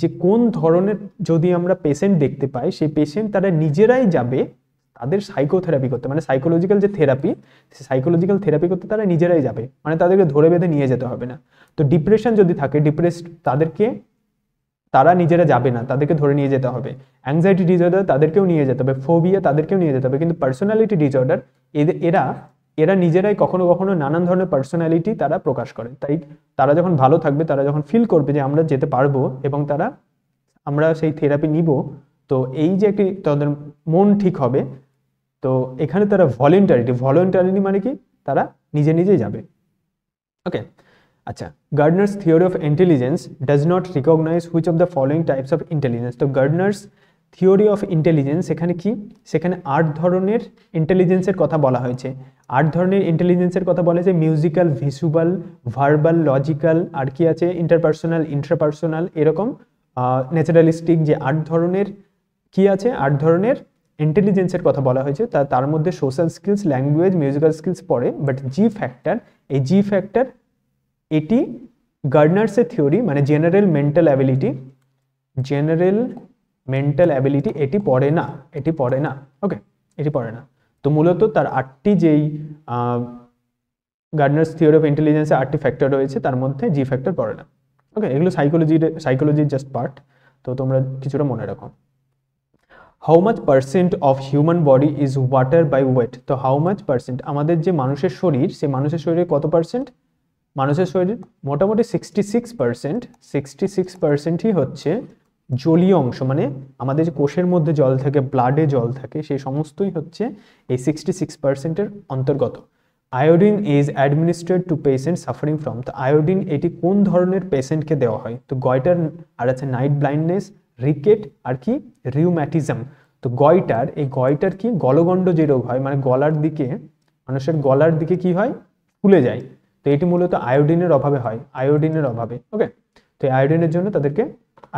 যে কোন ধরনের যদি আমরা পেশেন্ট দেখতে পাই সেই পেশেন্ট তারা নিজেরাই যাবে তাদের সাইকোথেরাপি করতে মানে সাইকোলজিক্যাল যে থেরাপি সে সাইকোলজিক্যাল থেরাপি করতে তারা নিজেরাই যাবে মানে তাদেরকে ধরে বেঁধে নিয়ে যেতে হবে না তো ডিপ্রেশন যদি থাকে ডিপ্রেস তাদেরকে তারা নিজেরা যাবে না তাদেরকে ধরে নিয়ে যেতে হবে অ্যাংজাইটি ডিসঅর্ডার তাদেরকেও নিয়ে যেতে হবে ফোবিয়া তাদেরকেও নিয়ে যেতে হবে কিন্তু পার্সোনালিটি ডিসঅর্ডার এদের এরা এরা নিজেরাই কখনো কখনো নানান ধরনের পার্সোনালিটি তারা প্রকাশ করে তাই তারা যখন ভালো থাকবে তারা যখন ফিল করবে যে আমরা যেতে পারবো এবং তারা আমরা সেই থেরাপি নিব তো এই যে একটি তাদের মন ঠিক হবে তো এখানে তারা ভলেন্টারিটি ভলেন্টারিটি মানে কি তারা নিজে নিজেই যাবে ওকে আচ্ছা Gardner's theory of intelligence does not recognise which of the following types of intelligence তো গার্ডনার্স থিওরি অফ ইন্টেলিজেন্স এখানে কি সেখানে আট ধরনের ইন্টেলিজেন্সের কথা বলা হয়েছে আট ধরনের ইন্টেলিজেন্সের কথা বলা হয়েছে মিউজিক্যাল ভিসুয়াল ভার্বাল লজিক্যাল আর কি আছে ইন্টারপার্সোনাল ইন্টারপার্সোনাল এরকম ন্যাচারালিস্টিক যে আট ধরনের কি আছে আট ধরনের ইন্টেলিজেন্সের কথা বলা হয়েছে তা তার মধ্যে social skills language musical skills পড়ে বাট জি ফ্যাক্টর এই জি ফ্যাক্টর এটি গার্ডনার্সের থিওরি মানে general mental ability general mental ability এটি পড়ে না এটি পড়ে না ওকে এটি পড়ে না তো মূলত তার আটটি যেই গার্ডনার্স থিওরি অফ ইন্টেলিজেন্সে আটটি ফ্যাক্টর রয়েছে তার মধ্যে জি ফ্যাক্টর পড়ে না ওকে এগুলো সাইকোলজির সাইকোলজির জাস্ট পার্ট তো তোমরা কিছুটা মনে রাখো how much percent of human body is water by weight তো হাউ মাচ পার্সেন্ট আমাদের যে মানুষের শরীর সেই মানুষের শরীরে কত পার্সেন্ট মানুষের শরীরের মোটামুটি sixty six percent sixty six পার্সেন্টই হচ্ছে জলীয় অংশ মানে আমাদের যে কোষের মধ্যে জল থাকে ব্লাডে জল থাকে সেই সমস্তই হচ্ছে এই সিক্সটি সিক্স পার্সেন্টের অন্তর্গত iodine is administered to patient suffering from তো আয়োডিন এটি কোন ধরনের পেশেন্টকে দেওয়া হয় তো গয়টার আর আছে নাইট ব্লাইন্ডনেস রিকেট আর কি রিউম্যাটিজম তো গয়টার এই গয়টার কি গলগণ্ড যে রোগ হয় মানে গলার দিকে মানুষের গলার দিকে কি হয় ফুলে যায় তো এটি মূলত আয়োডিনের অভাবে হয় আয়োডিনের অভাবে ওকে তো আয়োডিনের জন্য তাদেরকে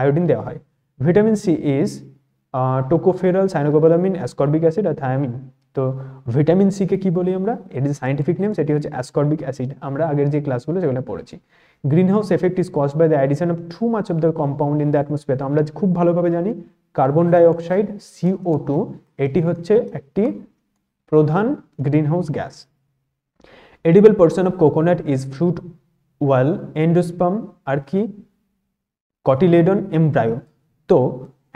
আয়োডিন দেওয়া হয় vitamin C is tocopherol cyanocobalamin ascorbic acid আর থায়ামিন তো ভিটামিন সিকে কি বলি আমরা এটি সাইন্টিফিক নেম সেটি হচ্ছে অ্যাসকর্বিক অ্যাসিড আমরা আগের যে ক্লাসগুলো সেগুলো পড়েছি greenhouse effect is cause by the addition of too much of the compound in the atmosphere তো আমরা খুব ভালোভাবে জানি কার্বন ডাইঅক্সাইড সিও টু এটি হচ্ছে একটি প্রধান greenhouse gas edible portion of coconut is fruit wall endosperm আর কি কটিলেডন এমব্রায়ো তো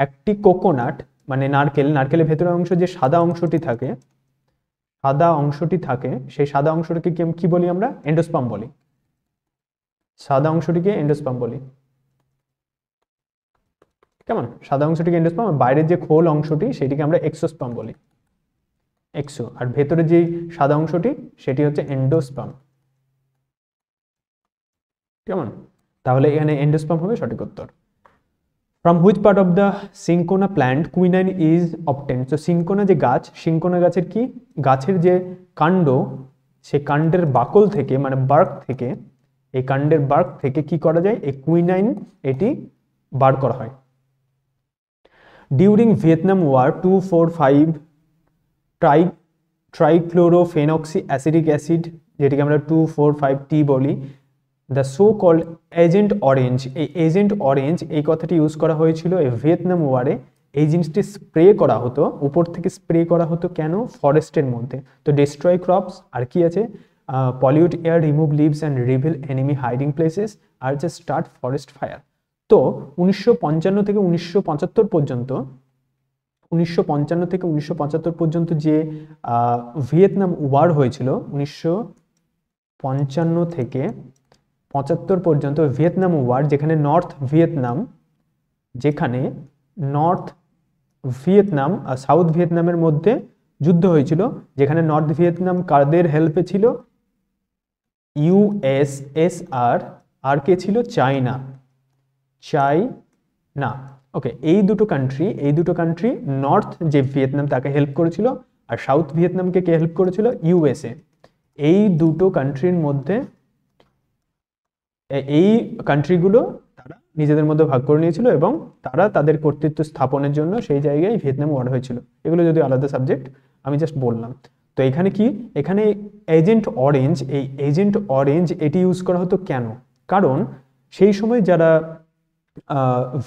একটি কোকোনাট মানে নারকেল নারকেলের ভেতরের অংশ যে সাদা অংশটি থাকে সাদা অংশটি থাকে সেই সাদা অংশটিকে কি বলি আমরা এন্ডোস্পাম বলি সাদা অংশটিকে এন্ডোস্পাম বলি কেমন সাদা অংশটিকে এন্ডোস্পাম বাইরের যে খোল অংশটি সেটিকে আমরা এক্সোস্পাম বলি এক্সো আর ভেতরে যে সাদা অংশটি সেটি হচ্ছে এন্ডোস্পাম কেমন তাহলে এখানে এন্ডোস্পাম হবে সঠিক উত্তর from which part of the cinchona plant quinine is obtain তো সিঙ্কোনা যে গাছ সিঙ্কোনা গাছের কি গাছের যে কাণ্ড সে কাণ্ডের বাকল থেকে মানে বার্ক থেকে এই কাণ্ডের বার্ক থেকে কি করা যায় এই কুইনাইন এটি বার করা হয় during Vietnam war two four five tri trichlorophenoxy acidic acid যেটিকে আমরা টু ফোর ফাইভ টি বলি the so called agent orange এই এজেন্ট অরেঞ্জ এই কথাটি ইউজ করা হয়েছিল এই ভিয়েতনাম ওয়ারে এই জিনিসটি স্প্রে করা হতো উপর থেকে স্প্রে করা হতো কেন ফরেস্টের মধ্যে তো ডিস্ট্রয় ক্রপস আর কি আছে polluted air remove leaves and reveal enemy hiding places আর যে স্টার্ট ফরেস্ট ফায়ার তো উনিশশো থেকে উনিশশো পর্যন্ত উনিশশো থেকে উনিশশো পর্যন্ত যে ভিয়েতনাম ওয়ার হয়েছিল উনিশশো থেকে পঁচাত্তর পর্যন্ত ভিয়েতনাম ওয়ার যেখানে নর্থ ভিয়েতনাম যেখানে নর্থ ভিয়েতনাম আর সাউথ ভিয়েতনামের মধ্যে যুদ্ধ হয়েছিল যেখানে নর্থ ভিয়েতনাম কারদের হেল্পে ছিল ইউএসএসআর আর কে ছিল চায়না চাই না ওকে এই দুটো কান্ট্রি এই দুটো কান্ট্রি নর্থ যে ভিয়েতনাম তাকে হেল্প করেছিল আর সাউথ ভিয়েতনামকে কে হেল্প করেছিল ইউএসএ এই দুটো কান্ট্রির মধ্যে এই কান্ট্রিগুলো তারা নিজেদের মধ্যে ভাগ করে নিয়েছিল এবং তারা তাদের কর্তৃত্ব স্থাপনের জন্য সেই জায়গায় ভিয়েতনাম ওয়ার হয়েছিল এগুলো যদি আলাদা সাবজেক্ট আমি জাস্ট বললাম তো এখানে কি এখানে এজেন্ট অরেঞ্জ এই এজেন্ট অরেঞ্জ এটি ইউজ করা হতো কেন কারণ সেই সময় যারা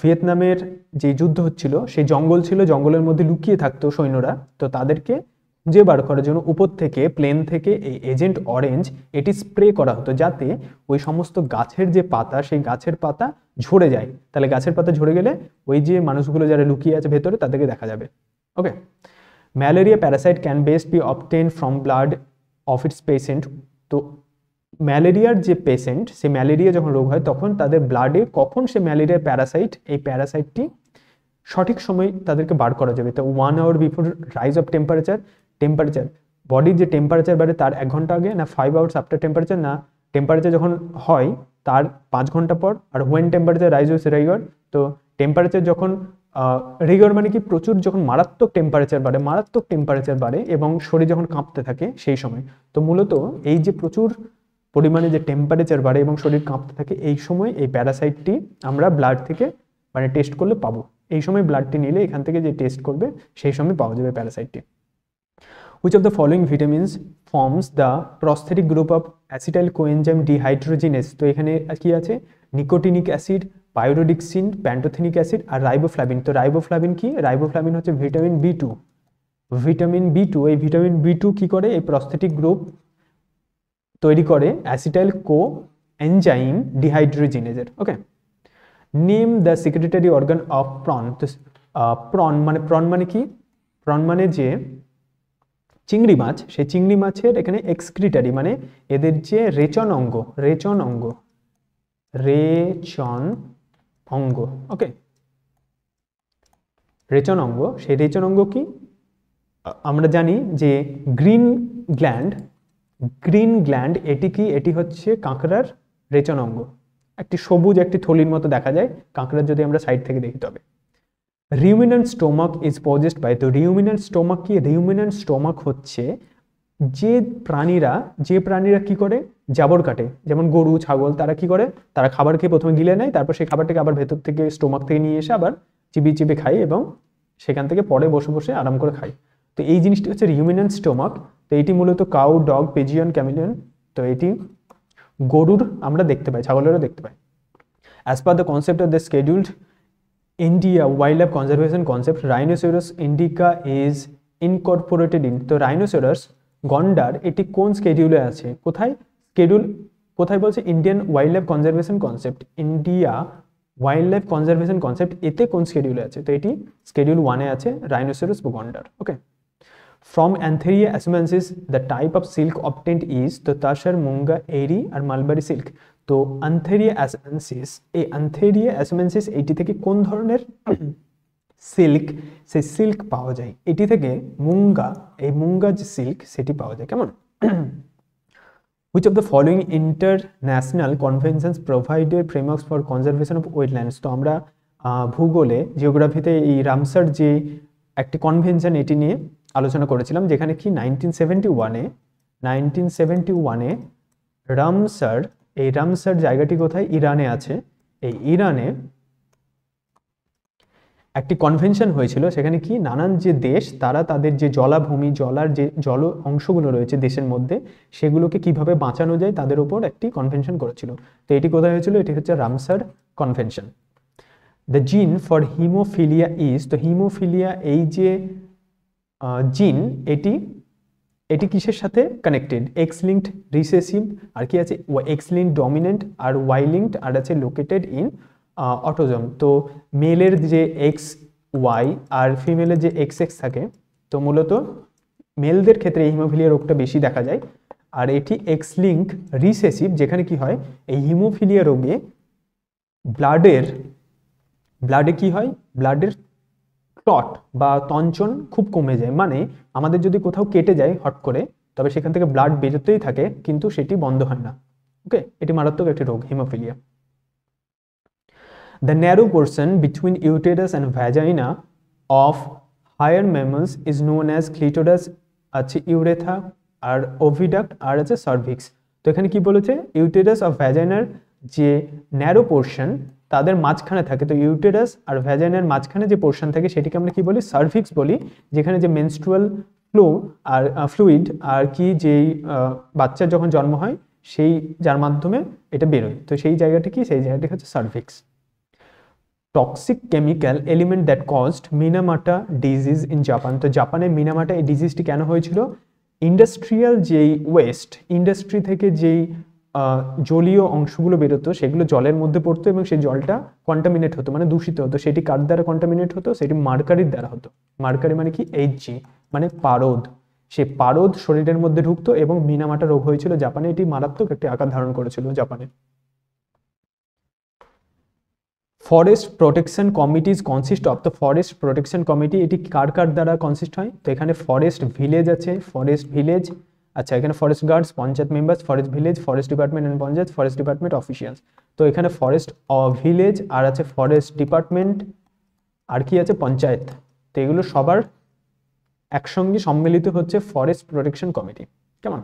ভিয়েতনামের যে যুদ্ধ হচ্ছিল সেই জঙ্গল ছিল জঙ্গলের মধ্যে লুকিয়ে থাকতো সৈন্যরা তো তাদেরকে খুঁজে বার করার জন্য উপর থেকে প্লেন থেকে এই এজেন্ট অরেঞ্জ এটি স্প্রে করা হতো যাতে ওই সমস্ত গাছের যে পাতা সেই গাছের পাতা ঝরে যায় তাহলে গাছের পাতা ঝরে গেলে ওই যে মানুষগুলো যারা লুকিয়ে আছে ভেতরে তাদেরকে দেখা যাবে ওকে Malaria parasite can best be obtained from blood of its patient তো ম্যালেরিয়ার যে পেশেন্ট সে ম্যালেরিয়া যখন রোগ হয় তখন তাদের ব্লাডে কখন সে ম্যালেরিয়া প্যারাসাইট এই প্যারাসাইটটি সঠিক সময় তাদেরকে বার করা যাবে তো one hour before rise of temperature temperature বডির যে টেম্পারেচার বাড়ে তার এক ঘন্টা আগে না ফাইভ আওয়ার্স আফটার টেম্পারেচার না টেম্পারেচার যখন হয় তার পাঁচ ঘন্টা পর আর হোয়েন টেম্পারেচার রাইজ হয়েছে রেগুলার তো টেম্পারেচার যখন রিগর মানে কি প্রচুর যখন মারাত্মক টেম্পারেচার বাড়ে মারাত্মক টেম্পারেচার বাড়ে এবং শরীর যখন কাঁপতে থাকে সেই সময় তো মূলত এই যে প্রচুর পরিমাণে যে টেম্পারেচার বাড়ে এবং শরীর কাঁপতে থাকে এই সময় এই প্যারাসাইটটি আমরা ব্লাড থেকে মানে টেস্ট করলে পাবো এই সময় ব্লাডটি নিলে এখান থেকে যে টেস্ট করবে সেই সময় পাওয়া যাবে প্যারাসাইটটি which of the following vitamins forms the prosthetic group of acetyl coenzyme dehydrogenase তো এখানে কি আছে nicotinic acid pyridoxine pantothenic acid আর রাইবোফ্লাভিন তো রাইবোফ্লাভিন কি রাইবোফ্লাভিন হচ্ছে vitamin B two vitamin B two এই ভিটামিন বি টু কী করে এই প্রস্থেটিক গ্রুপ তৈরি করে অ্যাসিটাইল কো এনজাইম ডিহাইড্রোজিনেজের okay name the secretory organ of prawn তো প্রন মানে প্রন মানে কি প্রন মানে যে চিংড়ি মাছ সেই চিংড়ি মাছের এখানে এক্সক্রিটারি মানে এদের যে রেচন অঙ্গ রেচন অঙ্গ রেচন অঙ্গ ওকে রেচন অঙ্গ সেই রেচন অঙ্গ কি আমরা জানি যে গ্রিন গ্ল্যান্ড গ্রিন গ্ল্যান্ড এটি কি এটি হচ্ছে কাঁকড়ার রেচন অঙ্গ একটি সবুজ একটি থলির মতো দেখা যায় কাঁকড়ার যদি আমরা সাইড থেকে দেখি তবে ruminant stomach is possessed by তো রিউমিনেন্ট স্টোমাক কি রিউমিনেন্ট স্টোমাক হচ্ছে যে প্রাণীরা যে প্রাণীরা কি করে জাবর কাটে যেমন গরু ছাগল তারা কি করে তারা খাবার খেয়ে প্রথমে গিলে নেয় তারপর সেই খাবারটাকে আবার ভেতর থেকে স্টোমাক থেকে নিয়ে এসে আবার চিবিয়ে চিবিয়ে খায় এবং সেখান থেকে পরে বসে বসে আরাম করে খায় তো এই জিনিসটি হচ্ছে হিউম্যান স্টোমাক তো এটি মূলত কাউ ডগ পেজিয়ন ক্যামিলিয়ন তো এটি গরুর আমরা দেখতে পাই ছাগলেরও দেখতে পাই as per the concept of the scheduled India wildlife conservation concept rhinoceros indica is incorporated in তো রাইনোসেরাস গন্ডার এটি কোন স্কেডিউলে আছে কোথায় স্কেডিউল কোথায় বলছে Indian wildlife conservation concept India wildlife conservation concept এতে কোন স্কেডিউলে আছে তো এটি স্কেডিউল ওয়ানে আছে রাইনোসেরস গন্ডার okay from Antheraea assamensis the type of silk obtained is তো তাসার মুঙ্গা এরি আর মালবারি সিল্ক তো অ্যান্থেরিয়া অ্যাসুমেন্সিস এই অ্যান্থেরিয়া অ্যাসুমেন্সিস এইটি থেকে কোন ধরনের সিল্ক সেই সিল্ক পাওয়া যায় এটি থেকে মুঙ্গা এই মুঙ্গা যে সিল্ক সেটি পাওয়া যায় কেমন which of the following international convention provided frameworks for conservation of wetlands তো আমরা ভূগোলে জিওগ্রাফিতে এই রামসার যে একটি কনভেনশন এটি নিয়ে আলোচনা করেছিলাম যেখানে কি নাইনটিন সেভেন্টি ওয়ানে নাইনটিন সেভেন্টি ওয়ানে রামসার এই রামসার জায়গাটি কোথায় ইরানে আছে এই ইরানে একটি কনভেনশন হয়েছিল সেখানে কি নানান যে দেশ তারা তাদের যে জলাভূমি জলার যে জল অংশগুলো রয়েছে দেশের মধ্যে সেগুলোকে কিভাবে বাঁচানো যায় তাদের উপর একটি কনভেনশন করেছিল তো এটি কোথায় হয়েছিল এটি হচ্ছে Ramsar convention the gene for haemophilia is তো হিমোফিলিয়া এই যে জিন এটি এটি কিসের সাথে কানেক্টেড এক্স লিঙ্কড রিসেসিভ আর কি আছে এক্স লিঙ্ক ডমিনেন্ট আর ওয়াই লিঙ্কড আর আছে লোকেটেড ইন অটোজম তো মেলের যে এক্স ওয়াই আর ফিমেলের যে এক্স এক্স থাকে তো মূলত মেলদের ক্ষেত্রে এই হিমোফিলিয়া রোগটা বেশি দেখা যায় আর এটি এক্স লিঙ্ক রিসেসিভ যেখানে কি হয় এই হিমোফিলিয়া রোগে ব্লাডের ব্লাডে কি হয় ব্লাডের টট বা তঞ্চন খুব কমে যায় মানে আমাদের যদি কোথাও কেটে যায় হট করে তবে সেখান থেকে ব্লাড বেরোতেই থাকে কিন্তু সেটি বন্ধ হয় না ওকে এটি মারাত্মক একটি রোগ haemophilia The narrow portion between uterus and vagina of higher mammals is known as clitoris আছে ইউরেথা আর ওভিডাক্ট আর আছে সার্ভিক্স তো এখানে কি বলেছে ইউটেরাস আর ভ্যাজাইনার যে ন্যারো পোর্শন তাদের মাঝখানে থাকে তো ইউটেরাস আর ভ্যাজাইনার মাঝখানে যে পোর্শন থাকে সেটিকে আমরা কি বলি সার্ভিক্স বলি যেখানে যে মেনস্ট্রুয়াল ফ্লো আর ফ্লুইড আর কি যেই বাচ্চার যখন জন্ম হয় সেই যার মাধ্যমে এটা বেরোয় তো সেই জায়গাটা কি সেই জায়গাটি হচ্ছে cervix toxic chemical element that caused Minamata disease in Japan তো জাপানে মিনামাটা এই ডিজিজটি কেন হয়েছিল ইন্ডাস্ট্রিয়াল যেই ওয়েস্ট ইন্ডাস্ট্রি থেকে যেই জলীয় অংশগুলো বেরোতো সেগুলো জলের মধ্যে পড়তো এবং সেই জলটা কন্টামিনেট হতো মানে দূষিত হতো সেটি কার দ্বারা কন্টামিনেট হতো সেটি মার্কারির দ্বারা হতো মার্কারি মানে কি এইচজি মানে পারদ সে পারদ শরীরের মধ্যে ঢুকতো এবং মিনামাটা রোগ হয়েছিল জাপানে এটি মারাত্মক একটি আকার ধারণ করেছিল জাপানে forest protection committees consist of the forest protection committee এটি কার কার দ্বারা কনসিস্ট হয় তো এখানে ফরেস্ট ভিলেজ আছে ফরেস্ট ভিলেজ আচ্ছা এখানে forest guards panchayat members forest village forest department and panchayat forest department officials তো এখানে ফরেস্ট ভিলেজ আর আছে ফরেস্ট ডিপার্টমেন্ট আর কি আছে পঞ্চায়েত তো এগুলো সবার একসঙ্গে সম্মিলিত হচ্ছে ফরেস্ট প্রোটেকশন কমিটি কেমন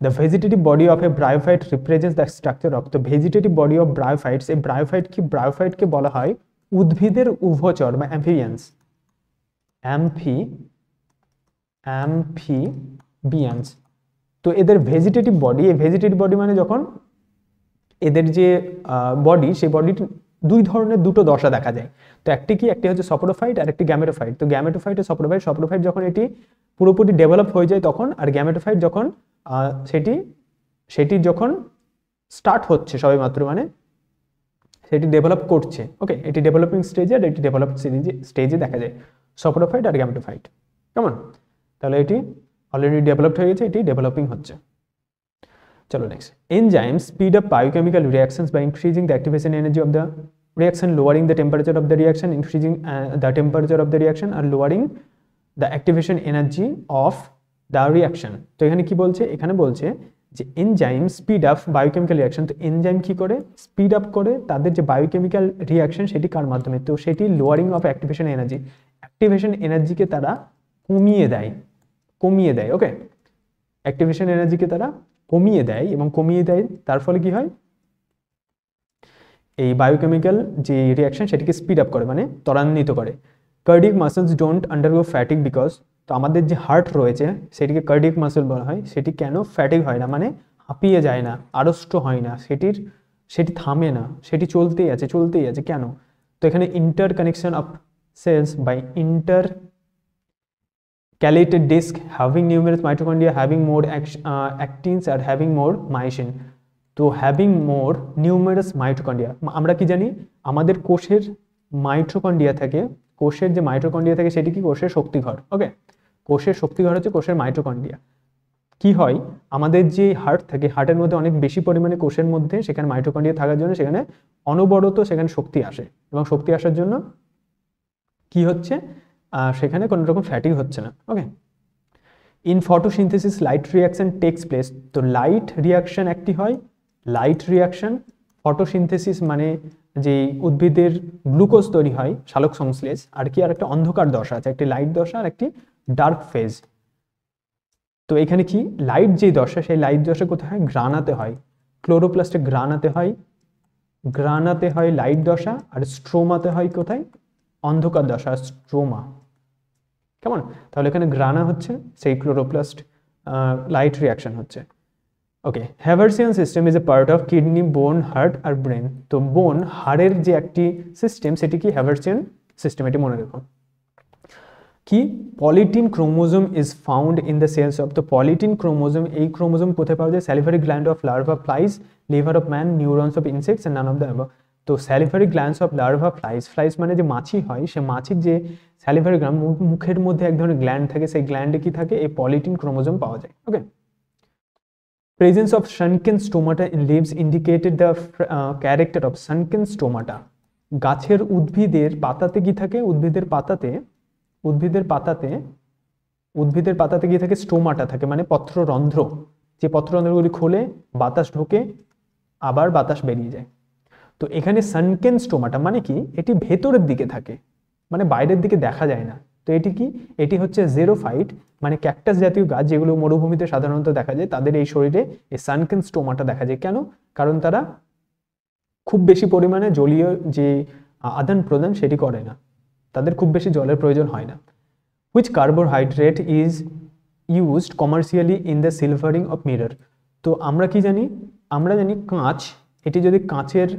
The vegetative body of a bryophyte represents the structure of the vegetative body of bryophytes. A bryophyte ki bryophyte কে বলা হয় উদ্ভিদের উভচর বা অ্যাম্ফিবিয়ান্স অ্যাম্ফি অ্যাম্ফিবিয়ান্স তো এদের ভেজিটেটিভ বডি এই ভেজিটেটিভ বডি মানে যখন এদের যে body, she body দুই ধরনের দুটো দশা দেখা যায় তো একটি কি একটি হচ্ছে সপোরোফাইট আর একটি গ্যামেটোফাইট তো গ্যামেটোফাইট ও সপোরোফাইট সপোরোফাইট যখন এটি পুরোপুরি ডেভেলপ হয়ে যায় তখন আর গ্যামেটোফাইট যখন সেটি সেটি যখন স্টার্ট হচ্ছে সবে মাত্র মানে সেটি ডেভেলপ করছে ওকে এটি ডেভেলপিং স্টেজে আর এটি ডেভেলপ স্টেজে দেখা যায় সপোরোফাইট আর গ্যামেটোফাইট কেমন তাহলে এটি অলরেডি ডেভেলপড হয়ে গেছে এটি ডেভেলপিং হচ্ছে চলো next enzyme speed up biochemical reactions by increasing the activation energy of the reaction lowering the temperature of the reaction increasing uh, the temperature of the reaction and lowering the activation energy of the reaction তো এখানে কি বলছে এখানে বলছে যে enzyme speed up biochemical reaction তো enzyme কি করে স্পিড আপ করে তাদের যে বায়োকেমিক্যাল রিয়াকশন সেটি কার মাধ্যমে তো সেটি lowering of activation energy activation এনার্জিকে তারা কমিয়ে দেয় কমিয়ে দেয় ওকে অ্যাক্টিভেশন এনার্জিকে তারা কমিয়ে দেয় এবং কমিয়ে দেয় তার ফলে কি হয় এই বায়োকেমিক্যাল যে রিয়াকশান সেটিকে স্পিড আপ করে মানে ত্বরান্বিত করে cardiac muscles don't undergo fatigue because তো আমাদের যে হার্ট রয়েছে সেটিকে কার্ডিক মাসেল বলা হয় সেটি কেন ফ্যাটিক হয় না মানে হাঁপিয়ে যায় না আড়ষ্ট হয় না সেটির সেটি থামে না সেটি চলতেই আছে চলতেই আছে কেন তো এখানে interconnection of cells by intercalated disc having numerous mitochondria having more actins আর হ্যাভিং মোর মাইসিন তো হ্যাভিং মোর নিউমেরাস মাইট্রোকন্ডিয়া আমরা কি জানি আমাদের কোষের মাইট্রোকন্ডিয়া থাকে কোষের যে মাইট্রোকন্ডিয়া থাকে সেটি কি কোষের শক্তিঘর ওকে কোষের শক্তিঘর হচ্ছে কোষের মাইট্রোকন্ডিয়া কি হয় আমাদের যে হার্ট থাকে হার্টের মধ্যে অনেক বেশি পরিমাণে কোষের মধ্যে সেখানে মাইট্রোকন্ডিয়া থাকার জন্য সেখানে অনবরত সেখানে শক্তি আসে এবং শক্তি আসার জন্য কি হচ্ছে সেখানে কোনো রকম ফ্যাটি হচ্ছে না okay in photosynthesis light reaction takes place তো লাইট রিয়াকশন একটি হয় লাইট রিয়াকশন ফটোসিনথেসিস মানে যে উদ্ভিদের গ্লুকোজ তৈরি হয় শালক সংশ্লেষ আর কি আর একটা অন্ধকার দশা আছে একটি লাইট দশা আর একটি ডার্ক ফেজ তো এখানে কি লাইট যে দশা সেই লাইট দশা কোথায় হয় গ্রানাতে হয় ক্লোরোপ্লাস্টে গ্রানাতে হয় গ্রানাতে হয় লাইট দশা আর স্ট্রোমাতে হয় কোথায় অন্ধকার দশা স্ট্রোমা কেমন তাহলে এখানে গ্রানা হচ্ছে সেই ক্লোরোপ্লাস্ট লাইট রিয়াকশন হচ্ছে okay Haversian system is a part of kidney bone heart আর ব্রেন তো বোন হাড়ের যে একটি সিস্টেম সেটি কি হ্যাভার্সিয়ান সিস্টেম এটি মনে রেখো কি polytene chromosome is found in the cells of তো পলিটিন ক্রোমোজোম এই ক্রোমোজোম কোথায় পাওয়া যায় salivary gland of larva flies liver of man neurons of insects and none of the above তো salivary glands of larva flies flies মানে যে মাছি হয় সে মাছির যে স্যালিভারি গ্ল্যান্ড মুখের মধ্যে এক ধরনের গ্ল্যান্ড থাকে সেই গ্ল্যান্ডে কি থাকে এই পলিটিন ক্রোমোজোম পাওয়া যায় ওকে Presence of sunken stomata in leaves indicated the uh, character of sunken stomata. গাছের উদ্ভিদের পাতাতে কি থাকে উদ্ভিদের পাতাতে উদ্ভিদের পাতাতে উদ্ভিদের পাতাতে গিয়ে থাকে স্টোমাটা থাকে মানে পত্ররন্ধ্র যে পত্ররন্ধ্রগুলি খোলে বাতাস ঢোকে আবার বাতাস বেরিয়ে যায় তো এখানে সানকেন স্টোমাটা মানে কি এটি ভেতরের দিকে থাকে মানে বাইরের দিকে দেখা যায় না তো এটি কি এটি হচ্ছে জেরোফাইট মানে ক্যাকটাস জাতীয় গাছ যেগুলো মরুভূমিতে সাধারণত দেখা যায় তাদের এই শরীরে এই সানকেন স্টোমাটা দেখা যায় কেন কারণ তারা খুব বেশি পরিমাণে জলীয় যে আদান প্রদান সেটি করে না তাদের খুব বেশি জলের প্রয়োজন হয় না which carbohydrate is used commercially in the silvering of mirror তো আমরা কি জানি আমরা জানি কাঁচ এটি যদি কাঁচের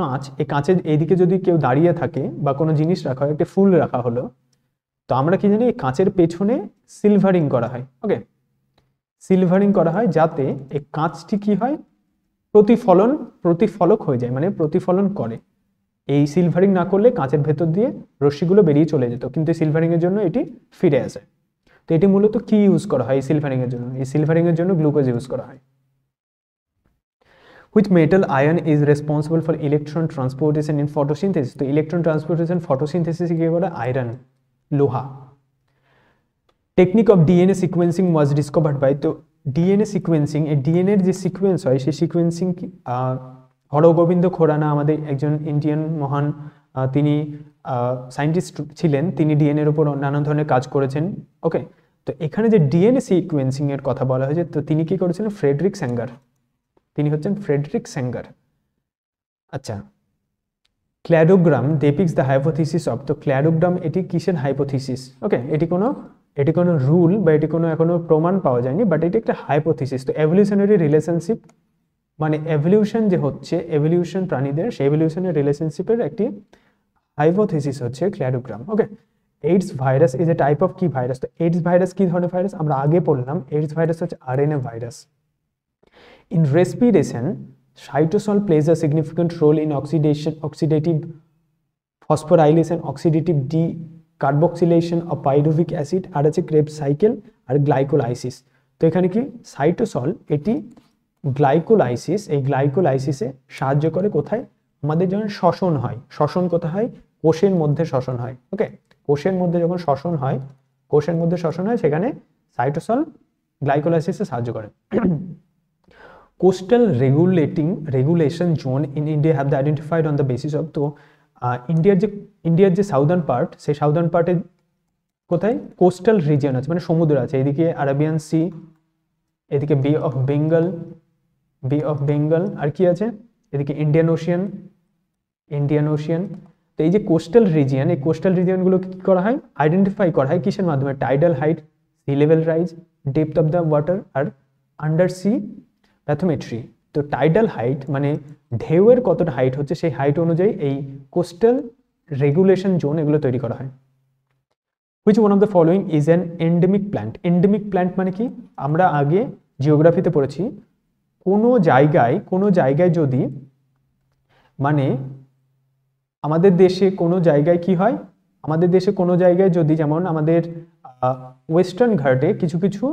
কাঁচ এই কাঁচের এইদিকে যদি কেউ দাঁড়িয়ে থাকে বা কোনো জিনিস রাখা হয় একটি ফুল রাখা হলো তো আমরা কি জানি কাঁচের পেছনে সিলভারিং করা হয় ওকে সিলভারিং করা হয় যাতে এই কাঁচটি কি হয় প্রতিফলন প্রতিফলক হয়ে যায় মানে প্রতিফলন করে এই সিলভারিং না করলে কাঁচের ভেতর দিয়ে রশ্মিগুলো বেরিয়ে চলে যেত কিন্তু সিলভারিংয়ের জন্য এটি ফিরে আসে তো এটি মূলত কি ইউজ করা হয় এই সিলভারিংয়ের জন্য এই সিলভারিংয়ের জন্য গ্লুকোজ ইউজ করা হয় which metal ion is responsible for electron transportation in photosynthesis তো ইলেকট্রন ট্রান্সপোর্টেশন ফটোসিনথেসিস কি বলে iron Loha. Technique of DNA sequencing was discovered by the DNA sequencing, a DNA যে সিকোয়েন্স হয় সেই সিকোয়েন্সিং হরগোবিন্দ খোরানা আমাদের একজন ইন্ডিয়ান মহান তিনি সায়েন্টিস্ট ছিলেন তিনি ডিএনএর উপর নানা ধরনের কাজ করেছেন ওকে তো এখানে যে ডিএনএ সিকুয়েন্সিংয়ের কথা বলা হয়েছে তো তিনি কি করেছিলেন ফ্রেডরিক স্যাঙ্গার তিনি হচ্ছেন ফ্রেডরিক স্যাঙ্গার আচ্ছা cladogram depicts the hypothesis of তো ক্ল্যাডোগ্রাম এটি কিসের হাইপোথিসিস ওকে এটি কোনো এটি কোনো রুল বা এটি কোনো এখনও প্রমাণ পাওয়া যায়নি বাট এটি একটা হাইপোথিসিস তো এভলিউশনারি রিলেশনশিপ মানে এভলিউশন যে হচ্ছে এভলিউশন প্রাণীদের সেই এভলিউশনের রিলেশনশিপের একটি হাইপোথিসিস হচ্ছে cladogram okay AIDS virus is a type of কি ভাইরাস তো এইডস ভাইরাস কি ধরনের ভাইরাস আমরা আগে পড়লাম এইডস ভাইরাস হচ্ছে আর virus in respiration Cytosol plays a significant role in oxidation, oxidative phosphorylation, oxidative decarboxylation of pyruvic acid আর আছে Krebs cycle আর glycolysis তো এখানে কি সাইটোসল এটি গ্লাইকোলাইসিস এই গ্লাইকোলাইসিসে সাহায্য করে কোথায় আমাদের যখন শ্বসন হয় শ্বসন কোথায় হয় কোষের মধ্যে শ্বসন হয় ওকে কোষের মধ্যে যখন শ্বসন হয় কোষের মধ্যে শ্বসন হয় সেখানে সাইটোসল গ্লাইকোলাইসিসে সাহায্য করে coastal regulating regulation zone in India have they identified on the basis of তো ইন্ডিয়ার uh, যে ইন্ডিয়ার যে সাউদার্ন পার্ট সেই সাউদার্ন পার্টে কোথায় কোস্টাল রিজিয়ন আছে মানে সমুদ্র আছে এদিকে আরাবিয়ান সি এদিকে বে অফ বেঙ্গল বে অফ বেঙ্গল আর কি আছে এদিকে ইন্ডিয়ান ওশিয়ান ইন্ডিয়ান ওশিয়ান তো এই যে কোস্টাল রিজিয়ন এই কোস্টাল রিজিয়নগুলোকে কী করা হয় আইডেন্টিফাই করা হয় কিসের মাধ্যমে tidal height sea level rise depth of the water আর আন্ডার সি প্যাথোমেট্রি তো টাইডাল হাইট মানে ঢেউয়ের কতটা হাইট হচ্ছে সেই হাইট অনুযায়ী এই কোস্টাল রেগুলেশন জোন এগুলো তৈরি করা হয় which one of the following is an endemic plant endemic plant মানে কি আমরা আগে জিওগ্রাফিতে পড়েছি কোনো জায়গায় কোনো জায়গায় যদি মানে আমাদের দেশে কোনো জায়গায় কি হয় আমাদের দেশে কোনো জায়গায় যদি যেমন আমাদের ওয়েস্টার্ন ঘাটে কিছু কিছু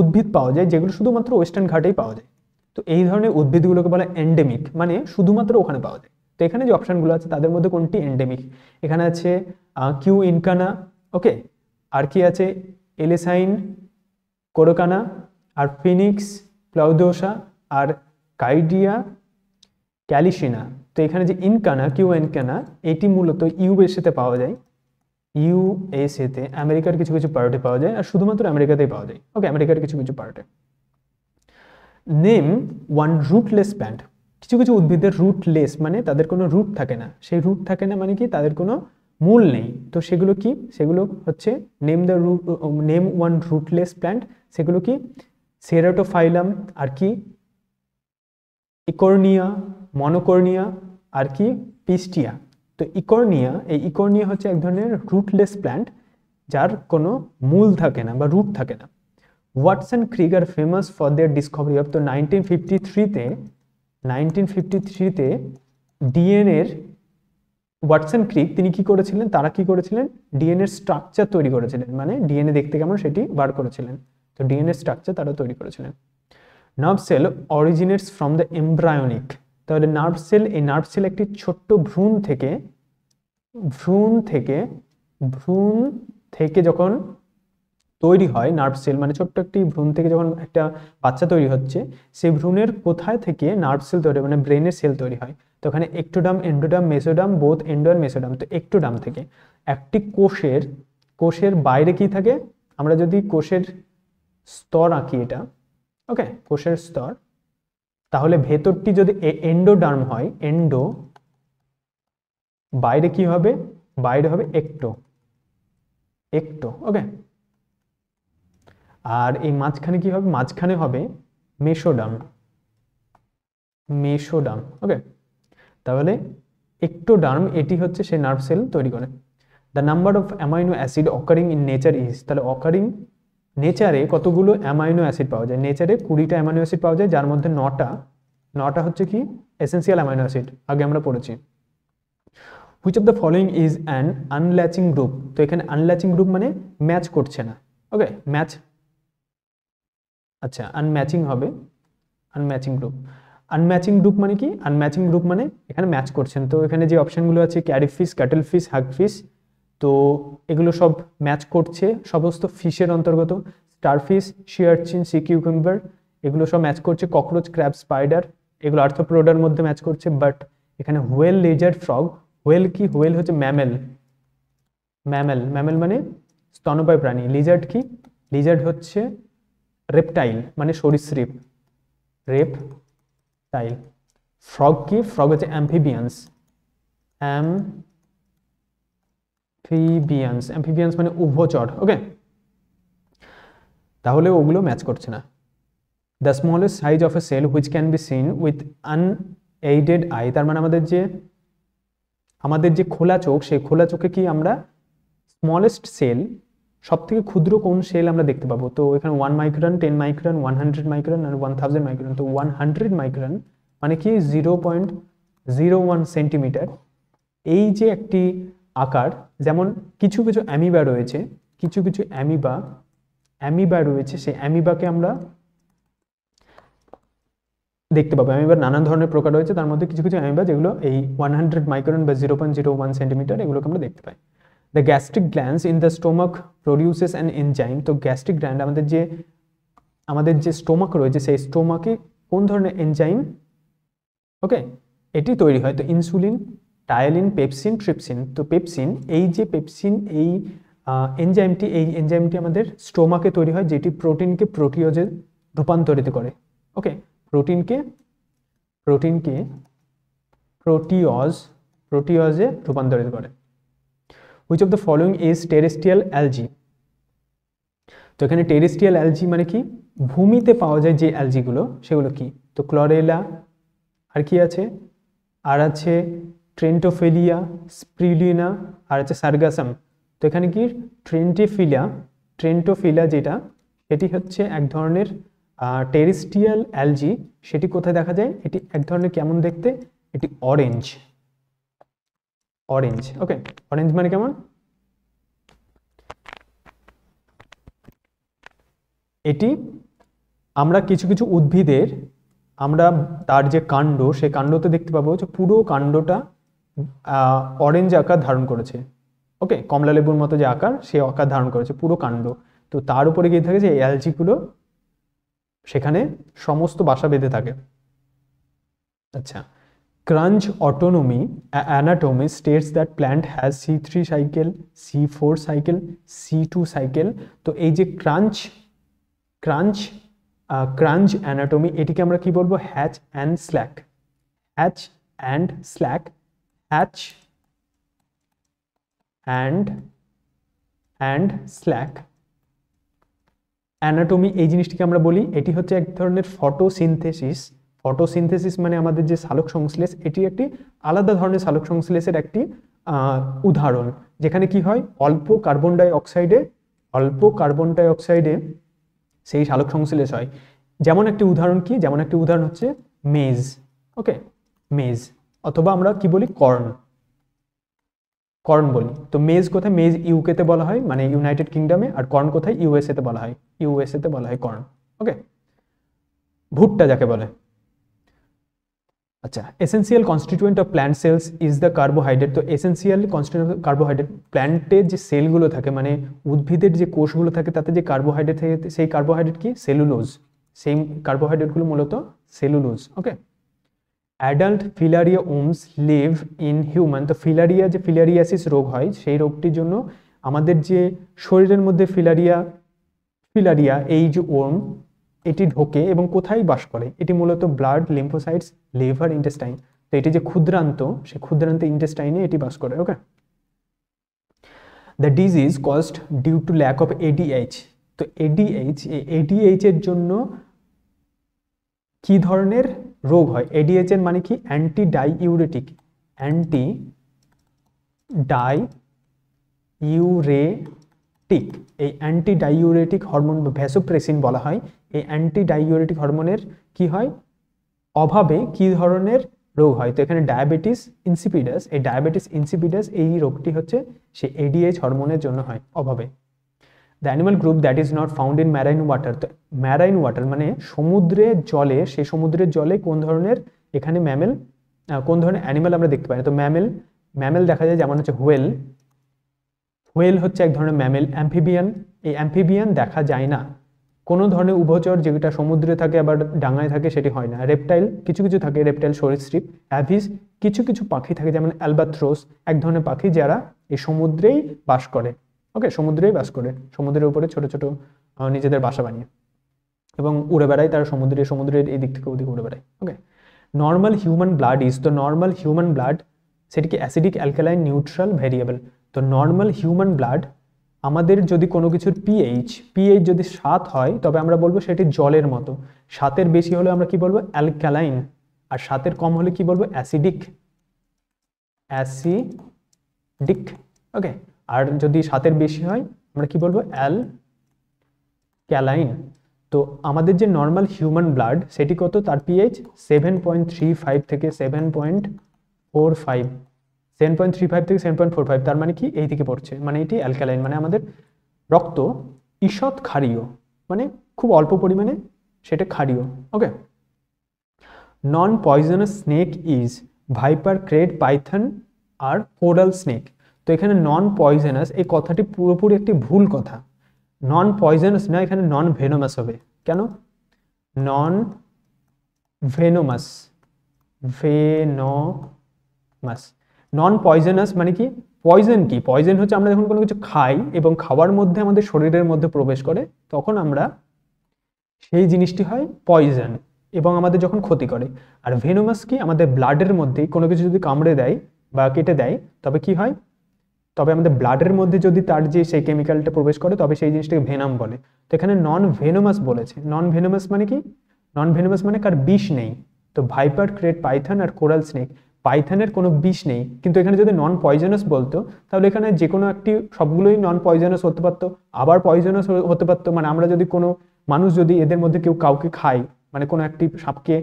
উদ্ভিদ পাওয়া যায় যেগুলো শুধুমাত্র ওয়েস্টার্ন ঘাটেই পাওয়া যায় তো এই ধরনের উদ্ভিদগুলোকে বলে এন্ডেমিক মানে শুধুমাত্র ওখানে পাওয়া যায় তো এখানে যে অপশানগুলো আছে তাদের মধ্যে কোনটি এন্ডেমিক এখানে আছে কিউ ইনকানা ওকে আর কি আছে এলেসাইন কোরোকানা আর ফিনিক্স প্লাউদোসা আর কাইডিয়া ক্যালিসিনা তো এখানে যে ইনকানা কিউ ইনকানা এটি মূলত ইউবের সাথে পাওয়া যায় ইউএসএতে আমেরিকার কিছু কিছু পার্টে পাওয়া যায় আর শুধুমাত্র আমেরিকাতেই পাওয়া যায় ওকে আমেরিকার কিছু কিছু পার্টে নেম ওয়ান রুটলেস প্যান্ট কিছু কিছু উদ্ভিদের রুটলেস মানে তাদের কোনো রুট থাকে না সেই রুট থাকে না মানে কি তাদের কোনো মূল নেই তো সেগুলো কি সেগুলো হচ্ছে name the root name one rootless plant সেগুলো কি সেরাটোফাইলাম আর কি ইকর্নিয়া মনোকর্নিয়া আর কি পিস্টিয়া তো ইকর্নিয়া এই ইকর্নিয়া হচ্ছে এক ধরনের রুটলেস প্ল্যান্ট যার কোনো মূল থাকে না বা রুট থাকে না ওয়াটসন আর famous for their discovery of তো নাইনটিন ফিফটি থ্রিতে নাইনটিন ফিফটি থ্রিতে ডিএনএর ওয়াটসন ক্রিক তিনি কি করেছিলেন তারা কি করেছিলেন ডিএনএর স্ট্রাকচার তৈরি করেছিলেন মানে ডিএনএ দেখতে কেমন সেটি বার করেছিলেন তো ডিএনএর স্ট্রাকচার তারা তৈরি করেছিলেন nerve cell originates from the embryonic তাহলে নার্ভ সেল এই নার্ভ সেল একটি ছোট্ট ভ্রূণ থেকে ভ্রূণ থেকে ভ্রূণ থেকে যখন তৈরি হয় নার্ভ সেল মানে ছোট্ট একটি ভ্রূণ থেকে যখন একটা বাচ্চা তৈরি হচ্ছে সেই ভ্রূণের কোথায় থেকে নার্ভ সেল তৈরি মানে ব্রেনের সেল তৈরি হয় তো ওখানে ectoderm endoderm mesoderm both endo and mesoderm তো একটুডাম থেকে একটি কোষের কোষের বাইরে কি থাকে আমরা যদি কোষের স্তর আঁকি এটা ওকে কোষের স্তর তাহলে ভেতরটি যদি এন্ডোডার্ম হয় এন্ডো বাইরে কি হবে বাইরে হবে একটো একটো ওকে আর এই মাঝখানে কি হবে মাঝখানে হবে মেশোডাম মেশোডাম ওকে তাহলে একটোডার্ম এটি হচ্ছে সেই নার্ভ সেল তৈরি করে the number of amino acid occurring in nature is তাহলে অকারিং নেচারে কতগুলো অ্যামাইনো অ্যাসিড পাওয়া যায় নেচারে কুড়িটা অ্যামাইনো অ্যাসিড পাওয়া যায় যার মধ্যে নটা নটা হচ্ছে কি এসেন্সিয়াল অ্যামাইনো অ্যাসিড আগে আমরা পড়েছি which of the following is an unlatching group তো এখানে আনল্যাচিং গ্রুপ মানে ম্যাচ করছে না ওকে ম্যাচ আচ্ছা আনম্যাচিং হবে আনম্যাচিং গ্রুপ আনম্যাচিং গ্রুপ মানে কি আনম্যাচিং গ্রুপ মানে এখানে ম্যাচ করছেন তো এখানে যে অপশানগুলো আছে ক্যারি ফিস ক্যাটেল ফিস হাগ ফিস তো এগুলো সব ম্যাচ করছে সমস্ত ফিশের অন্তর্গত starfish sea urchin sea cucumber এগুলো সব ম্যাচ করছে ককরোচ ক্র্যাব স্পাইডার এগুলো আর্থপ্রোডার মধ্যে ম্যাচ করছে বাট এখানে হুয়েল লেজার ফ্রগ হোয়েল কি হোয়েল হচ্ছে ম্যামেল ম্যামেল ম্যামেল মানে স্তনপায় প্রাণী লিজার্ড কি লিজার্ড হচ্ছে রেপটাইল মানে সরীসৃপ রেপ টাইল ফ্রগ কি ফ্রগ হচ্ছে অ্যাম্ফিবিয়ান্স অ্যাম অ্যাম্ফিবিয়ান্স অ্যাম্ফিবিয়ান্স মানে উভচর ওকে তাহলে ওগুলো ম্যাচ করছে না the smallest size of a cell which can be seen with aided eye তার মানে আমাদের যে আমাদের যে খোলা চোখ সেই খোলা চোখে কি আমরা স্মলেস্ট সেল সব থেকে ক্ষুদ্র কোন সেল আমরা দেখতে পাবো তো এখানে one micron ten micron one hundred micron আর ওয়ান থাউজেন্ড মাইক্রন তো ওয়ান হান্ড্রেড মাইক্রন মানে কি zero point zero one centimetre এই যে একটি আকার যেমন কিছু কিছু অ্যামিবা রয়েছে কিছু কিছু অ্যামিবা অ্যামিবা রয়েছে সেই অ্যামিবাকে আমরা দেখতে পাবো অ্যামিবার নানান ধরনের প্রকার রয়েছে তার মধ্যে কিছু কিছু অ্যামিবা যেগুলো এই ওয়ান হান্ড্রেড মাইক্রোন বা zero point zero one centimetre এগুলোকে আমরা দেখতে পাই the gastric glands in the stomach produces an enzyme তো গ্যাস্ট্রিক গ্ল্যান্ড আমাদের যে আমাদের যে স্টোমাক রয়েছে সেই স্টোমাকে কোন ধরনের এনজাইম ওকে এটি তৈরি হয় তো ইনসুলিন টায়ালিন পেপসিন ট্রিপসিন তো পেপসিন এই যে পেপসিন এই এনজাইমটি এই এনজাইমটি আমাদের স্টোমাকে তৈরি হয় যেটি প্রোটিনকে প্রোটিওজে রূপান্তরিত করে ওকে প্রোটিনকে প্রোটিনকে প্রোটিওজ প্রোটিওজে রূপান্তরিত করে which of the following is terrestrial algae তো এখানে টেরেস্ট্রিয়াল অ্যালজি মানে কি ভূমিতে পাওয়া যায় যে অ্যালজিগুলো সেগুলো কি তো ক্লোরেলা আর কি আছে আর আছে ট্রেন্টোফেলিয়া স্প্রিলিনা আর আছে সার্গাসাম তো এখানে কি ট্রেন্টিফিলা ট্রেন্টোফিলা যেটা এটি হচ্ছে এক ধরনের টেরিস্টিয়াল অ্যালজি সেটি কোথায় দেখা যায় এটি এক ধরনের কেমন দেখতে এটি অরেঞ্জ অরেঞ্জ ওকে অরেঞ্জ মানে কেমন এটি আমরা কিছু কিছু উদ্ভিদের আমরা তার যে কাণ্ড সেই কাণ্ডতে দেখতে পাবো যে পুরো কাণ্ডটা অরেঞ্জ আকার ধারণ করেছে ওকে কমলা লেবুর মতো যে আকার সে আকার ধারণ করেছে পুরো কাণ্ড তো তার উপরে গিয়ে থাকে যে অ্যালজিগুলো সেখানে সমস্ত বাসা বেঁধে থাকে আচ্ছা Kranz states that plant has C three cycle C four cycle C two cycle তো এই যে ক্রাঞ্চ ক্রাঞ্চ ক্রাঞ্চ অ্যানাটমি এটিকে আমরা কি বলবো Hatch and Slack Hatch and Slack Hatch and and Slack anatomy এই জিনিসটিকে আমরা বলি এটি হচ্ছে এক ধরনের ফটোসিনথেসিস ফটোসিনথেসিস মানে আমাদের যে সালোক সংশ্লেষ এটি একটি আলাদা ধরনের সালোক সংশ্লেষের একটি উদাহরণ যেখানে কি হয় অল্প কার্বন ডাই অক্সাইডে অল্প কার্বন ডাই অক্সাইডে সেই সালোক সংশ্লেষ হয় যেমন একটি উদাহরণ কি যেমন একটি উদাহরণ হচ্ছে মেজ ওকে মেজ অথবা আমরা কি বলি কর্ন কর্ন বলি তো মেজ কোথায় মেজ ইউকেতে বলা হয় মানে ইউনাইটেড কিংডমে আর কর্ন কোথায় ইউএসএতে বলা হয় ইউএসএতে বলা হয় কর্ন ওকে ভুট্টা যাকে বলে আচ্ছা essential constituent of plant cells is the carbohydrate তো এসেন্সিয়াল কনস্টিটিউয়েন্ট কার্বোহাইড্রেট প্ল্যান্টের যে সেলগুলো থাকে মানে উদ্ভিদের যে কোষগুলো থাকে তাতে যে কার্বোহাইড্রেট থাকে সেই কার্বোহাইড্রেট কি সেলুলোজ সেই কার্বোহাইড্রেটগুলো মূলত cellulose okay adult filaria worms live in human তো ফিলারিয়া যে ফিলারিয়াসিস রোগ হয় সেই রোগটির জন্য আমাদের যে শরীরের মধ্যে ফিলারিয়া ফিলারিয়া এই যে ওম এটি ঢোকে এবং কোথায় বাস করে এটি মূলত ব্লাড লিম্ফোসাইটস লিভার ইন্টেস্টাইন তো এটি যে ক্ষুদ্রান্ত সে ক্ষুদ্রান্ত ইন্টেস্টাইনে এটি বাস করে okay the disease caused due to lack of ADH তো এডিএইচ এডিএইচ এডিএইচের জন্য কি ধরনের রোগ হয় এডিএচএন মানে কি anti diuretic anti diuretic এই অ্যান্টি ডাইউরেটিক হরমোন ভ্যাসোপ্রেসিন বলা হয় এই অ্যান্টি ডাইউরেটিক হরমোনের কি হয় অভাবে কি ধরনের রোগ হয় তো এখানে ডায়াবেটিস ইনসিপিডাস এই ডায়াবেটিস ইনসিপিডাস এই রোগটি হচ্ছে সে এডিএইচ হরমোনের জন্য হয় অভাবে the animal group that is not found in marine water marine water মানে সমুদ্রের জলে সেই সমুদ্রের জলে কোন ধরনের এখানে ম্যামেল কোন ধরনের অ্যানিমাল আমরা দেখতে পাই না তো ম্যামেল ম্যামেল দেখা যায় যেমন হচ্ছে হোয়েল হোয়েল হচ্ছে এক ধরনের ম্যামেল অ্যাম্ফিবিয়ান এই অ্যাম্ফিবিয়ান দেখা যায় না কোনো ধরনের উভচর যেটা সমুদ্রে থাকে আবার ডাঙায় থাকে সেটি হয় না রেপটাইল কিছু কিছু থাকে রেপটাইল সরীসৃপ অ্যাভিস কিছু কিছু পাখি থাকে যেমন অ্যালবাথ্রোস এক ধরনের পাখি যারা এই সমুদ্রেই বাস করে ওকে সমুদ্রেই বাস করে সমুদ্রের উপরে ছোট ছোট নিজেদের বাসা বানিয়ে এবং উড়ে বেড়ায় তারা সমুদ্রে সমুদ্রের এই দিক থেকে ওদিকে উড়ে বেড়ায় okay normal human blood is তো নর্মাল হিউম্যান ব্লাড সেটিকে অ্যাসিডিক অ্যালকালাইন নিউট্রাল ভ্যারিয়েবল তো নর্মাল হিউম্যান ব্লাড আমাদের যদি কোনো কিছুর পিএইচ পিএইচ যদি সাত হয় তবে আমরা বলবো সেটি জলের মতো সাতের বেশি হলে আমরা কি বলবো অ্যালকালাইন আর সাতের কম হলে কি বলবো অ্যাসিডিক অ্যাসিডিক ওকে আর যদি সাতের বেশি হয় আমরা কি বলবো অ্যাল ক্যালাইন তো আমাদের যে নর্মাল হিউম্যান ব্লাড সেটি কত তার pH seven point three five থেকে seven point four five seven point three five থেকে সেভেন পয়েন্ট ফোর ফাইভ তার মানে কি এই দিকে পড়ছে মানে এটি অ্যালক্যালাইন মানে আমাদের রক্ত ঈষৎ ক্ষারীয় মানে খুব অল্প পরিমাণে সেটা ক্ষারীয় okay non poisonous snake is viper krait python আর কোরাল স্নেক তো এখানে নন পয়জেনাস এই কথাটি পুরোপুরি একটি ভুল কথা নন পয়জেনাস না এখানে নন ভেনোমাস হবে কেন নন ভেনোমাস ভেনোমাস নন পয়জেনাস মানে কি পয়জেন কি পয়জেন হচ্ছে আমরা যখন কোনো কিছু খাই এবং খাওয়ার মধ্যে আমাদের শরীরের মধ্যে প্রবেশ করে তখন আমরা সেই জিনিসটি হয় পয়জেন এবং আমাদের যখন ক্ষতি করে আর ভেনোমাস কি আমাদের ব্লাডের মধ্যে কোনো কিছু যদি কামড়ে দেয় বা কেটে দেয় তবে কি হয় তবে আমাদের ব্লাডের মধ্যে যদি তার যে সেই কেমিক্যালটা প্রবেশ করে তবে সেই জিনিসটাকে ভেনাম বলে তো এখানে নন ভেনোমাস বলেছে নন ভেনোমাস মানে কি নন ভেনোমাস মানে কার বিষ নেই তো ভাইপার ক্রেট পাইথন আর কোরাল স্নেক পাইথানের কোনো বিষ নেই কিন্তু এখানে যদি নন পয়জনাস বলতো তাহলে এখানে যে কোনো একটি সবগুলোই নন পয়জনাস হতে পারতো আবার পয়জনাস হতে পারতো মানে আমরা যদি কোনো মানুষ যদি এদের মধ্যে কেউ কাউকে খায় মানে কোনো একটি সাপকে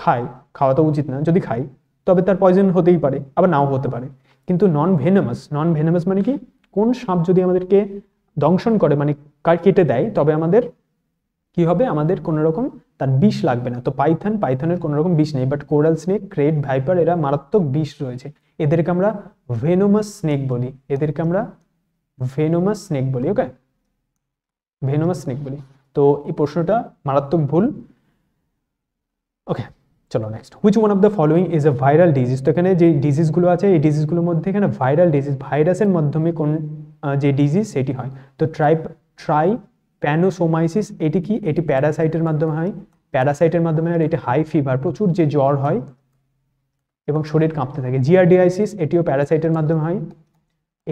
খায় খাওয়া তো উচিত না যদি খাই তবে তার পয়জন হতেই পারে আবার নাও হতে পারে কিন্তু নন ভেনামাস নন ভেনামাস মানে কি কোন সাপ যদি আমাদেরকে দংশন করে মানে কেটে দেয় তবে আমাদের কি হবে আমাদের কোনো রকম তার বিষ লাগবে না তো পাইথন পাইথনের কোনো রকম বিষ নেই but coral snake krait viper এরা মারাত্মক বিষ রয়েছে এদেরকে আমরা ভেনোমাস স্নেক বলি এদেরকে আমরা ভেনোমাস স্নেক বলি ওকে ভেনোমাস স্নেক বলি তো এই প্রশ্নটা মারাত্মক ভুল ওকে চলো next which one of the following is a viral disease তো এখানে যে ডিজিজগুলো আছে এই ডিজিজগুলোর মধ্যে এখানে ভাইরাল ডিজিজ ভাইরাসের মাধ্যমে কোন যে ডিজিজ সেটি হয় তো ট্রাই ট্রাই প্যানোসোমাইসিস এটি কি এটি প্যারাসাইটের মাধ্যমে হয় প্যারাসাইটের মাধ্যমে আর এটি হাই ফিভার প্রচুর যে জ্বর হয় এবং শরীর কাঁপতে থাকে জিআরডিআইসিস এটিও প্যারাসাইটের মাধ্যমে হয়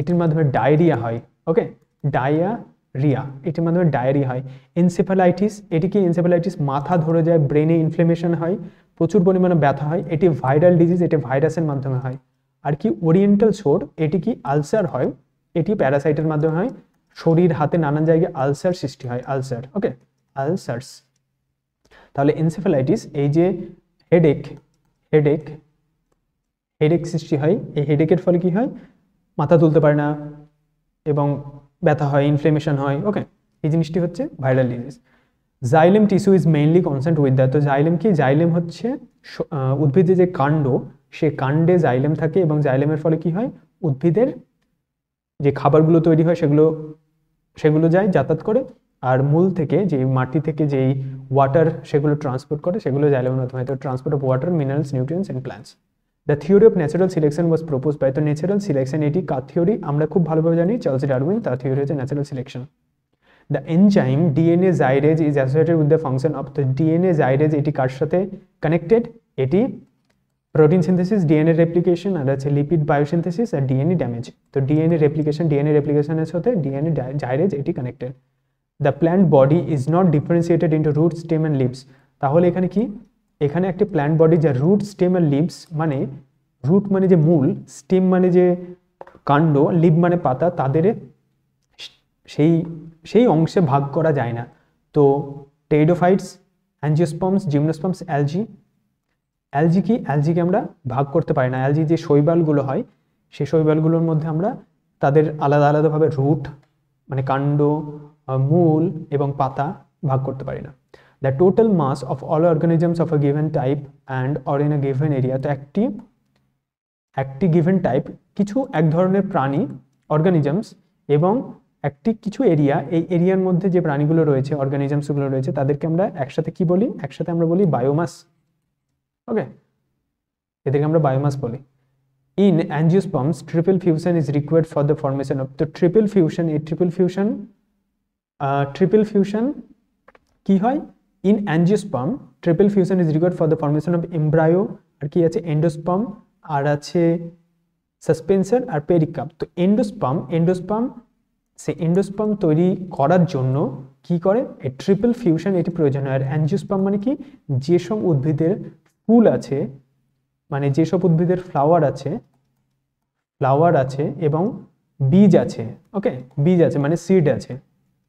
এটির মাধ্যমে ডায়রিয়া হয় ওকে ডায়রিয়া রিয়া এটির মাধ্যমে ডায়েরি হয় এনসেফালাইটিস এটি কি এনসেফালাইটিস মাথা ধরে যায় ব্রেনে ইনফ্লেমেশন হয় প্রচুর পরিমাণে ব্যথা হয় এটি ভাইরাল ডিজিজ এটি ভাইরাসের মাধ্যমে হয় আর কি ওরিয়েন্টাল শোর এটি কি আলসার হয় এটি প্যারাসাইটের মাধ্যমে হয় শরীর হাতে নানান জায়গায় আলসার সৃষ্টি হয় আলসার ওকে আলসার্স তাহলে এনসেফালাইটিস এই যে হেডেক হেডেক হেডেক সৃষ্টি হয় এই হেডেকের ফলে কি হয় মাথা তুলতে পারে না এবং ব্যথা হয় ইনফ্লেমেশন হয় ওকে এই জিনিসটি হচ্ছে viral disease xylem tissue is mainly concerned with that তো জাইলেম কি জাইলেম হচ্ছে উদ্ভিদের যে কাণ্ড সে কাণ্ডে জাইলেম থাকে এবং জাইলেমের ফলে কি হয় উদ্ভিদের যে খাবারগুলো তৈরি হয় সেগুলো সেগুলো যায় যাতায়াত করে আর মূল থেকে যে মাটি থেকে যেই ওয়াটার সেগুলো ট্রান্সপোর্ট করে সেগুলো জাইলেমের মাধ্যমে তো transport of water minerals nutrients and plants the theory of natural selection was propose by তো ন্যাচারাল সিলেকশন এটি কার থিওরি আমরা খুব ভালোভাবে জানি চার্লস ডারউইন তার থিওরি হচ্ছে natural selection the enzyme DNA gyrase is associated with the function of the DNA gyrase এটি কার সাথে কানেক্টেড এটি প্রোটিন সিনথেসিস ডিএনএ রেপ্লিকেশন আর আছে লিপিড বায়োসিনথেসিস আর ডিএনএ ড্যামেজ তো ডিএনএ রেপ্লিকেশন ডিএনএ রেপ্লিকেশনের সাথে ডিএনএ জাইরেজ এটি connected the plant body is not differentiated into root stem and leaves তাহলে এখানে কি এখানে একটি প্ল্যান্ট বডি যা রুট স্টেম আর লিভস মানে রুট মানে যে মূল স্টেম মানে যে কাণ্ড লিভ মানে পাতা তাদের সেই সেই অংশে ভাগ করা যায় না তো টেইডোফাইটস অ্যাঞ্জিওস্পমস জিমনোস্পমস অ্যালজি অ্যালজি কি অ্যালজিকে আমরা ভাগ করতে পারি না অ্যালজি যে শৈবালগুলো হয় সেই শৈবালগুলোর মধ্যে আমরা তাদের আলাদা আলাদাভাবে রুট মানে কাণ্ড মূল এবং পাতা ভাগ করতে পারি না the total mass of all organisms of a given type and or in a given area তো একটি একটি গিভেন টাইপ কিছু এক ধরনের প্রাণী অর্গানিজমস এবং একটি কিছু এরিয়া এই এরিয়ার মধ্যে যে প্রাণীগুলো রয়েছে অর্গানিজমসগুলো রয়েছে তাদেরকে আমরা একসাথে কী বলি একসাথে আমরা বলি বায়োমাস ওকে এদেরকে আমরা বায়োমাস বলি in angiosperms triple fusion is required for the formation of the triple fusion এই ট্রিপল ফিউশন ট্রিপল ফিউশন কী হয় in angiosperm triple fusion is required for the formation of embryo আর কি আছে এন্ডোস্পাম আর আছে সাসপেনশন আর পেরিকাম তো endosperm endosperm সে endosperm তৈরি করার জন্য কি করে এই ট্রিপল ফিউশন এটি প্রয়োজন হয় আর অ্যাঞ্জিওস্পাম মানে কি যেসব উদ্ভিদের ফুল আছে মানে যেসব উদ্ভিদের ফ্লাওয়ার আছে ফ্লাওয়ার আছে এবং বীজ আছে ওকে বীজ আছে মানে সিড আছে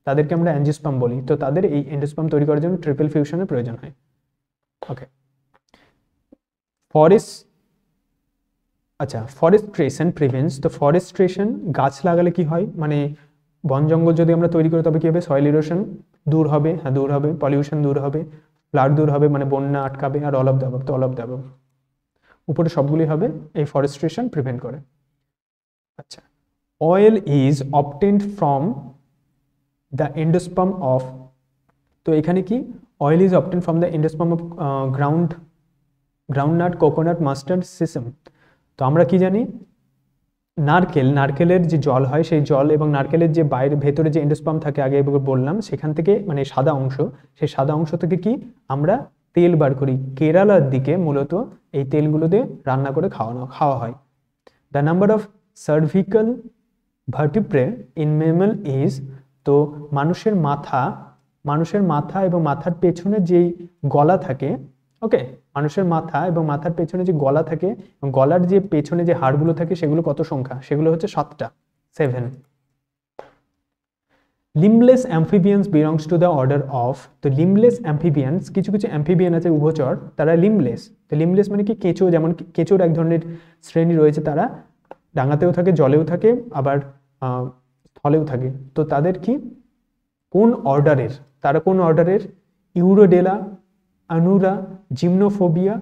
তাদেরকে আমরা অ্যাঞ্জিওস্পাম বলি তো তাদের এই এন্ডোস্পাম তৈরি করার জন্য ট্রিপল ফিউশনের প্রয়োজন হয় ওকে ফরেস্ট আচ্ছা ফরেস্ট্রেশন প্রিভেন্স তো ফরেস্ট্রেশন গাছ লাগালে কি হয় মানে বন জঙ্গল যদি আমরা তৈরি করি তবে কী হবে সয়েল ইরোশন দূর হবে হ্যাঁ দূর হবে পলিউশন দূর হবে ফ্লাড দূর হবে মানে বন্যা আটকাবে আর অলভ দেব তো অলভ দেব উপরে সবগুলি হবে এই ফরেস্ট্রেশন প্রিভেন্ট করে আচ্ছা oil is obtained from the endosperm of তো এখানে কি oil is obtain from the endosperm of ground groundnut coconut mustard sesame তো আমরা কি জানি নারকেল নারকেলের যে জল হয় সেই জল এবং নারকেলের যে বাইরে ভেতরে যে এন্ডোস্পাম থাকে আগে বললাম সেখান থেকে মানে সাদা অংশ সেই সাদা অংশ থেকে কি আমরা তেল বার করি কেরালার দিকে মূলত এই তেলগুলো দিয়ে রান্না করে খাওয়ানো খাওয়া হয় the number of cervical vertebrae in mammal is তো মানুষের মাথা মানুষের মাথা এবং মাথার পেছনে যেই গলা থাকে ওকে মানুষের মাথা এবং মাথার পেছনে যে গলা থাকে গলার যে পেছনে যে হাড়গুলো থাকে সেগুলো কত সংখ্যা সেগুলো হচ্ছে সাতটা seven limbless amphibians belongs to the order of তো লিমলেস অ্যাম্ফিবিয়ান্স কিছু কিছু অ্যাম্ফিবিয়ান আছে উভচর তারা লিমলেস তো লিমলেস মানে কি কেঁচো যেমন কেঁচোর এক ধরনের শ্রেণী রয়েছে তারা ডাঙাতেও থাকে জলেও থাকে আবার হলেও থাকে তো তাদের কি কোন অর্ডারের তারা কোন অর্ডারের ইউরোডেলা আনুরা জিমনোফোবিয়া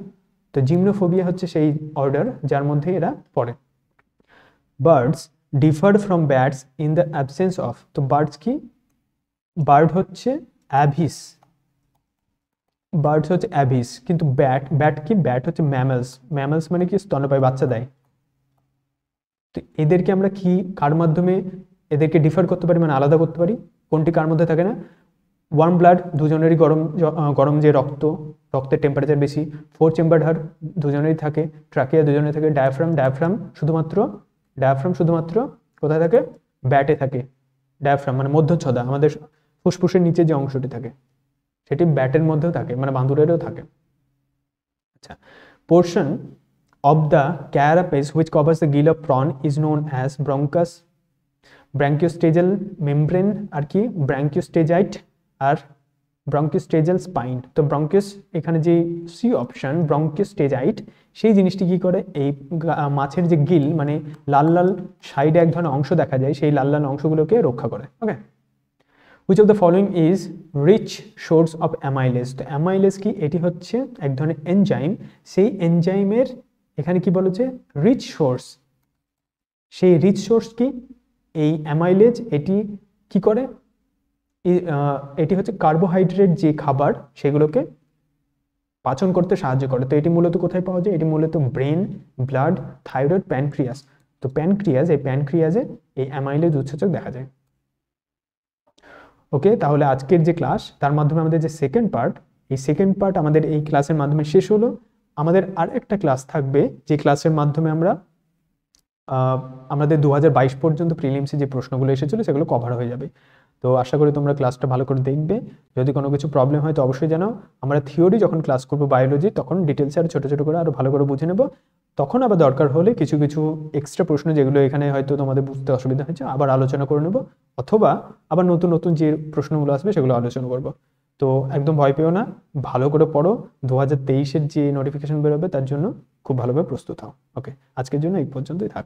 তো জিমনোফোবিয়া হচ্ছে সেই অর্ডার যার মধ্যে এরা পড়ে birds differ from bats in the absence of তো বার্ডস কি বার্ড হচ্ছে অ্যাভিস বার্ডস হচ্ছে অ্যাভিস কিন্তু ব্যাট ব্যাট কি ব্যাট হচ্ছে ম্যামেলস ম্যামেলস মানে কি স্তন্যপায়ী বাচ্চা দেয় তো এদেরকে আমরা কি কার মাধ্যমে এদেরকে ডিফার করতে পারি মানে আলাদা করতে পারি কোনটি কার মধ্যে থাকে না ওয়ার্ম ব্লাড দুজনেরই গরম গরম যে রক্ত রক্তের টেম্পারেচার বেশি ফোর চেম্বার হার দুজনেরই থাকে ট্রাকিয়া দুজনে থাকে ডায়াফ্রাম ডায়াফ্রাম শুধুমাত্র ডায়াফ্রাম শুধুমাত্র কোথায় থাকে ব্যাটে থাকে ডায়াফ্রাম মানে মধ্যচ্ছদা আমাদের ফুসফুসের নিচে যে অংশটি থাকে সেটি ব্যাটের মধ্যেও থাকে মানে বাঁদুরেরও থাকে আচ্ছা portion of the carapace which covers the gill of prawn is known as bronchus branchiostegal membrane আর কি ব্র্যাঙ্কিওস্টেজাইট আর ব্রঙ্কিওস্টেজাল স্পাইন তো ব্রঙ্কিস এখানে যে সি অপশান ব্রঙ্কিওস্টেজাইট সেই জিনিসটি কি করে এই মাছের যে গিল মানে লাল লাল সাইডে এক ধরনের অংশ দেখা যায় সেই লাল লাল অংশগুলোকে রক্ষা করে okay which of the following is rich source of amylase তো অ্যামাইলেস কি এটি হচ্ছে এক ধরনের এনজাইম সেই এনজাইমের এখানে কি বলেছে রিচ সোর্স সেই রিচ সোর্স কি এই অ্যামাইলেজ এটি কি করে এটি হচ্ছে কার্বোহাইড্রেট যে খাবার সেগুলোকে পাচন করতে সাহায্য করে তো এটি মূলত কোথায় পাওয়া যায় এটি মূলত ব্রেন ব্লাড থাইরয়েড প্যানক্রিয়াস তো প্যানক্রিয়াস এই প্যানক্রিয়াজে এই অ্যামাইলেজ উৎসেচক দেখা যায় ওকে তাহলে আজকের যে ক্লাস তার মাধ্যমে আমাদের যে সেকেন্ড পার্ট এই সেকেন্ড পার্ট আমাদের এই ক্লাসের মাধ্যমে শেষ হলো আমাদের আর একটা ক্লাস থাকবে যে ক্লাসের মাধ্যমে আমরা আমাদের দু পর্যন্ত প্রিলিমসে যে প্রশ্নগুলো এসেছিলো সেগুলো কভার হয়ে যাবে তো আশা করি তোমরা ক্লাসটা ভালো করে দেখবে যদি কোনো কিছু প্রবলেম হয় তো অবশ্যই জানাও আমরা থিওরি যখন ক্লাস করবো বায়োলজি তখন ডিটেলসে আর ছোটো ছোটো করে আরও ভালো করে বুঝে নেব তখন আবার দরকার হলে কিছু কিছু এক্সট্রা প্রশ্ন যেগুলো এখানে হয়তো তোমাদের বুঝতে অসুবিধা হয়েছে আবার আলোচনা করে নেব অথবা আবার নতুন নতুন যে প্রশ্নগুলো আসবে সেগুলো আলোচনা করবো তো একদম ভয় পেও না ভালো করে পড়ো দু হাজার তেইশের যে নোটিফিকেশন বেরোবে তার জন্য খুব ভালোভাবে প্রস্তুত হও ওকে আজকের জন্য এই পর্যন্তই থাক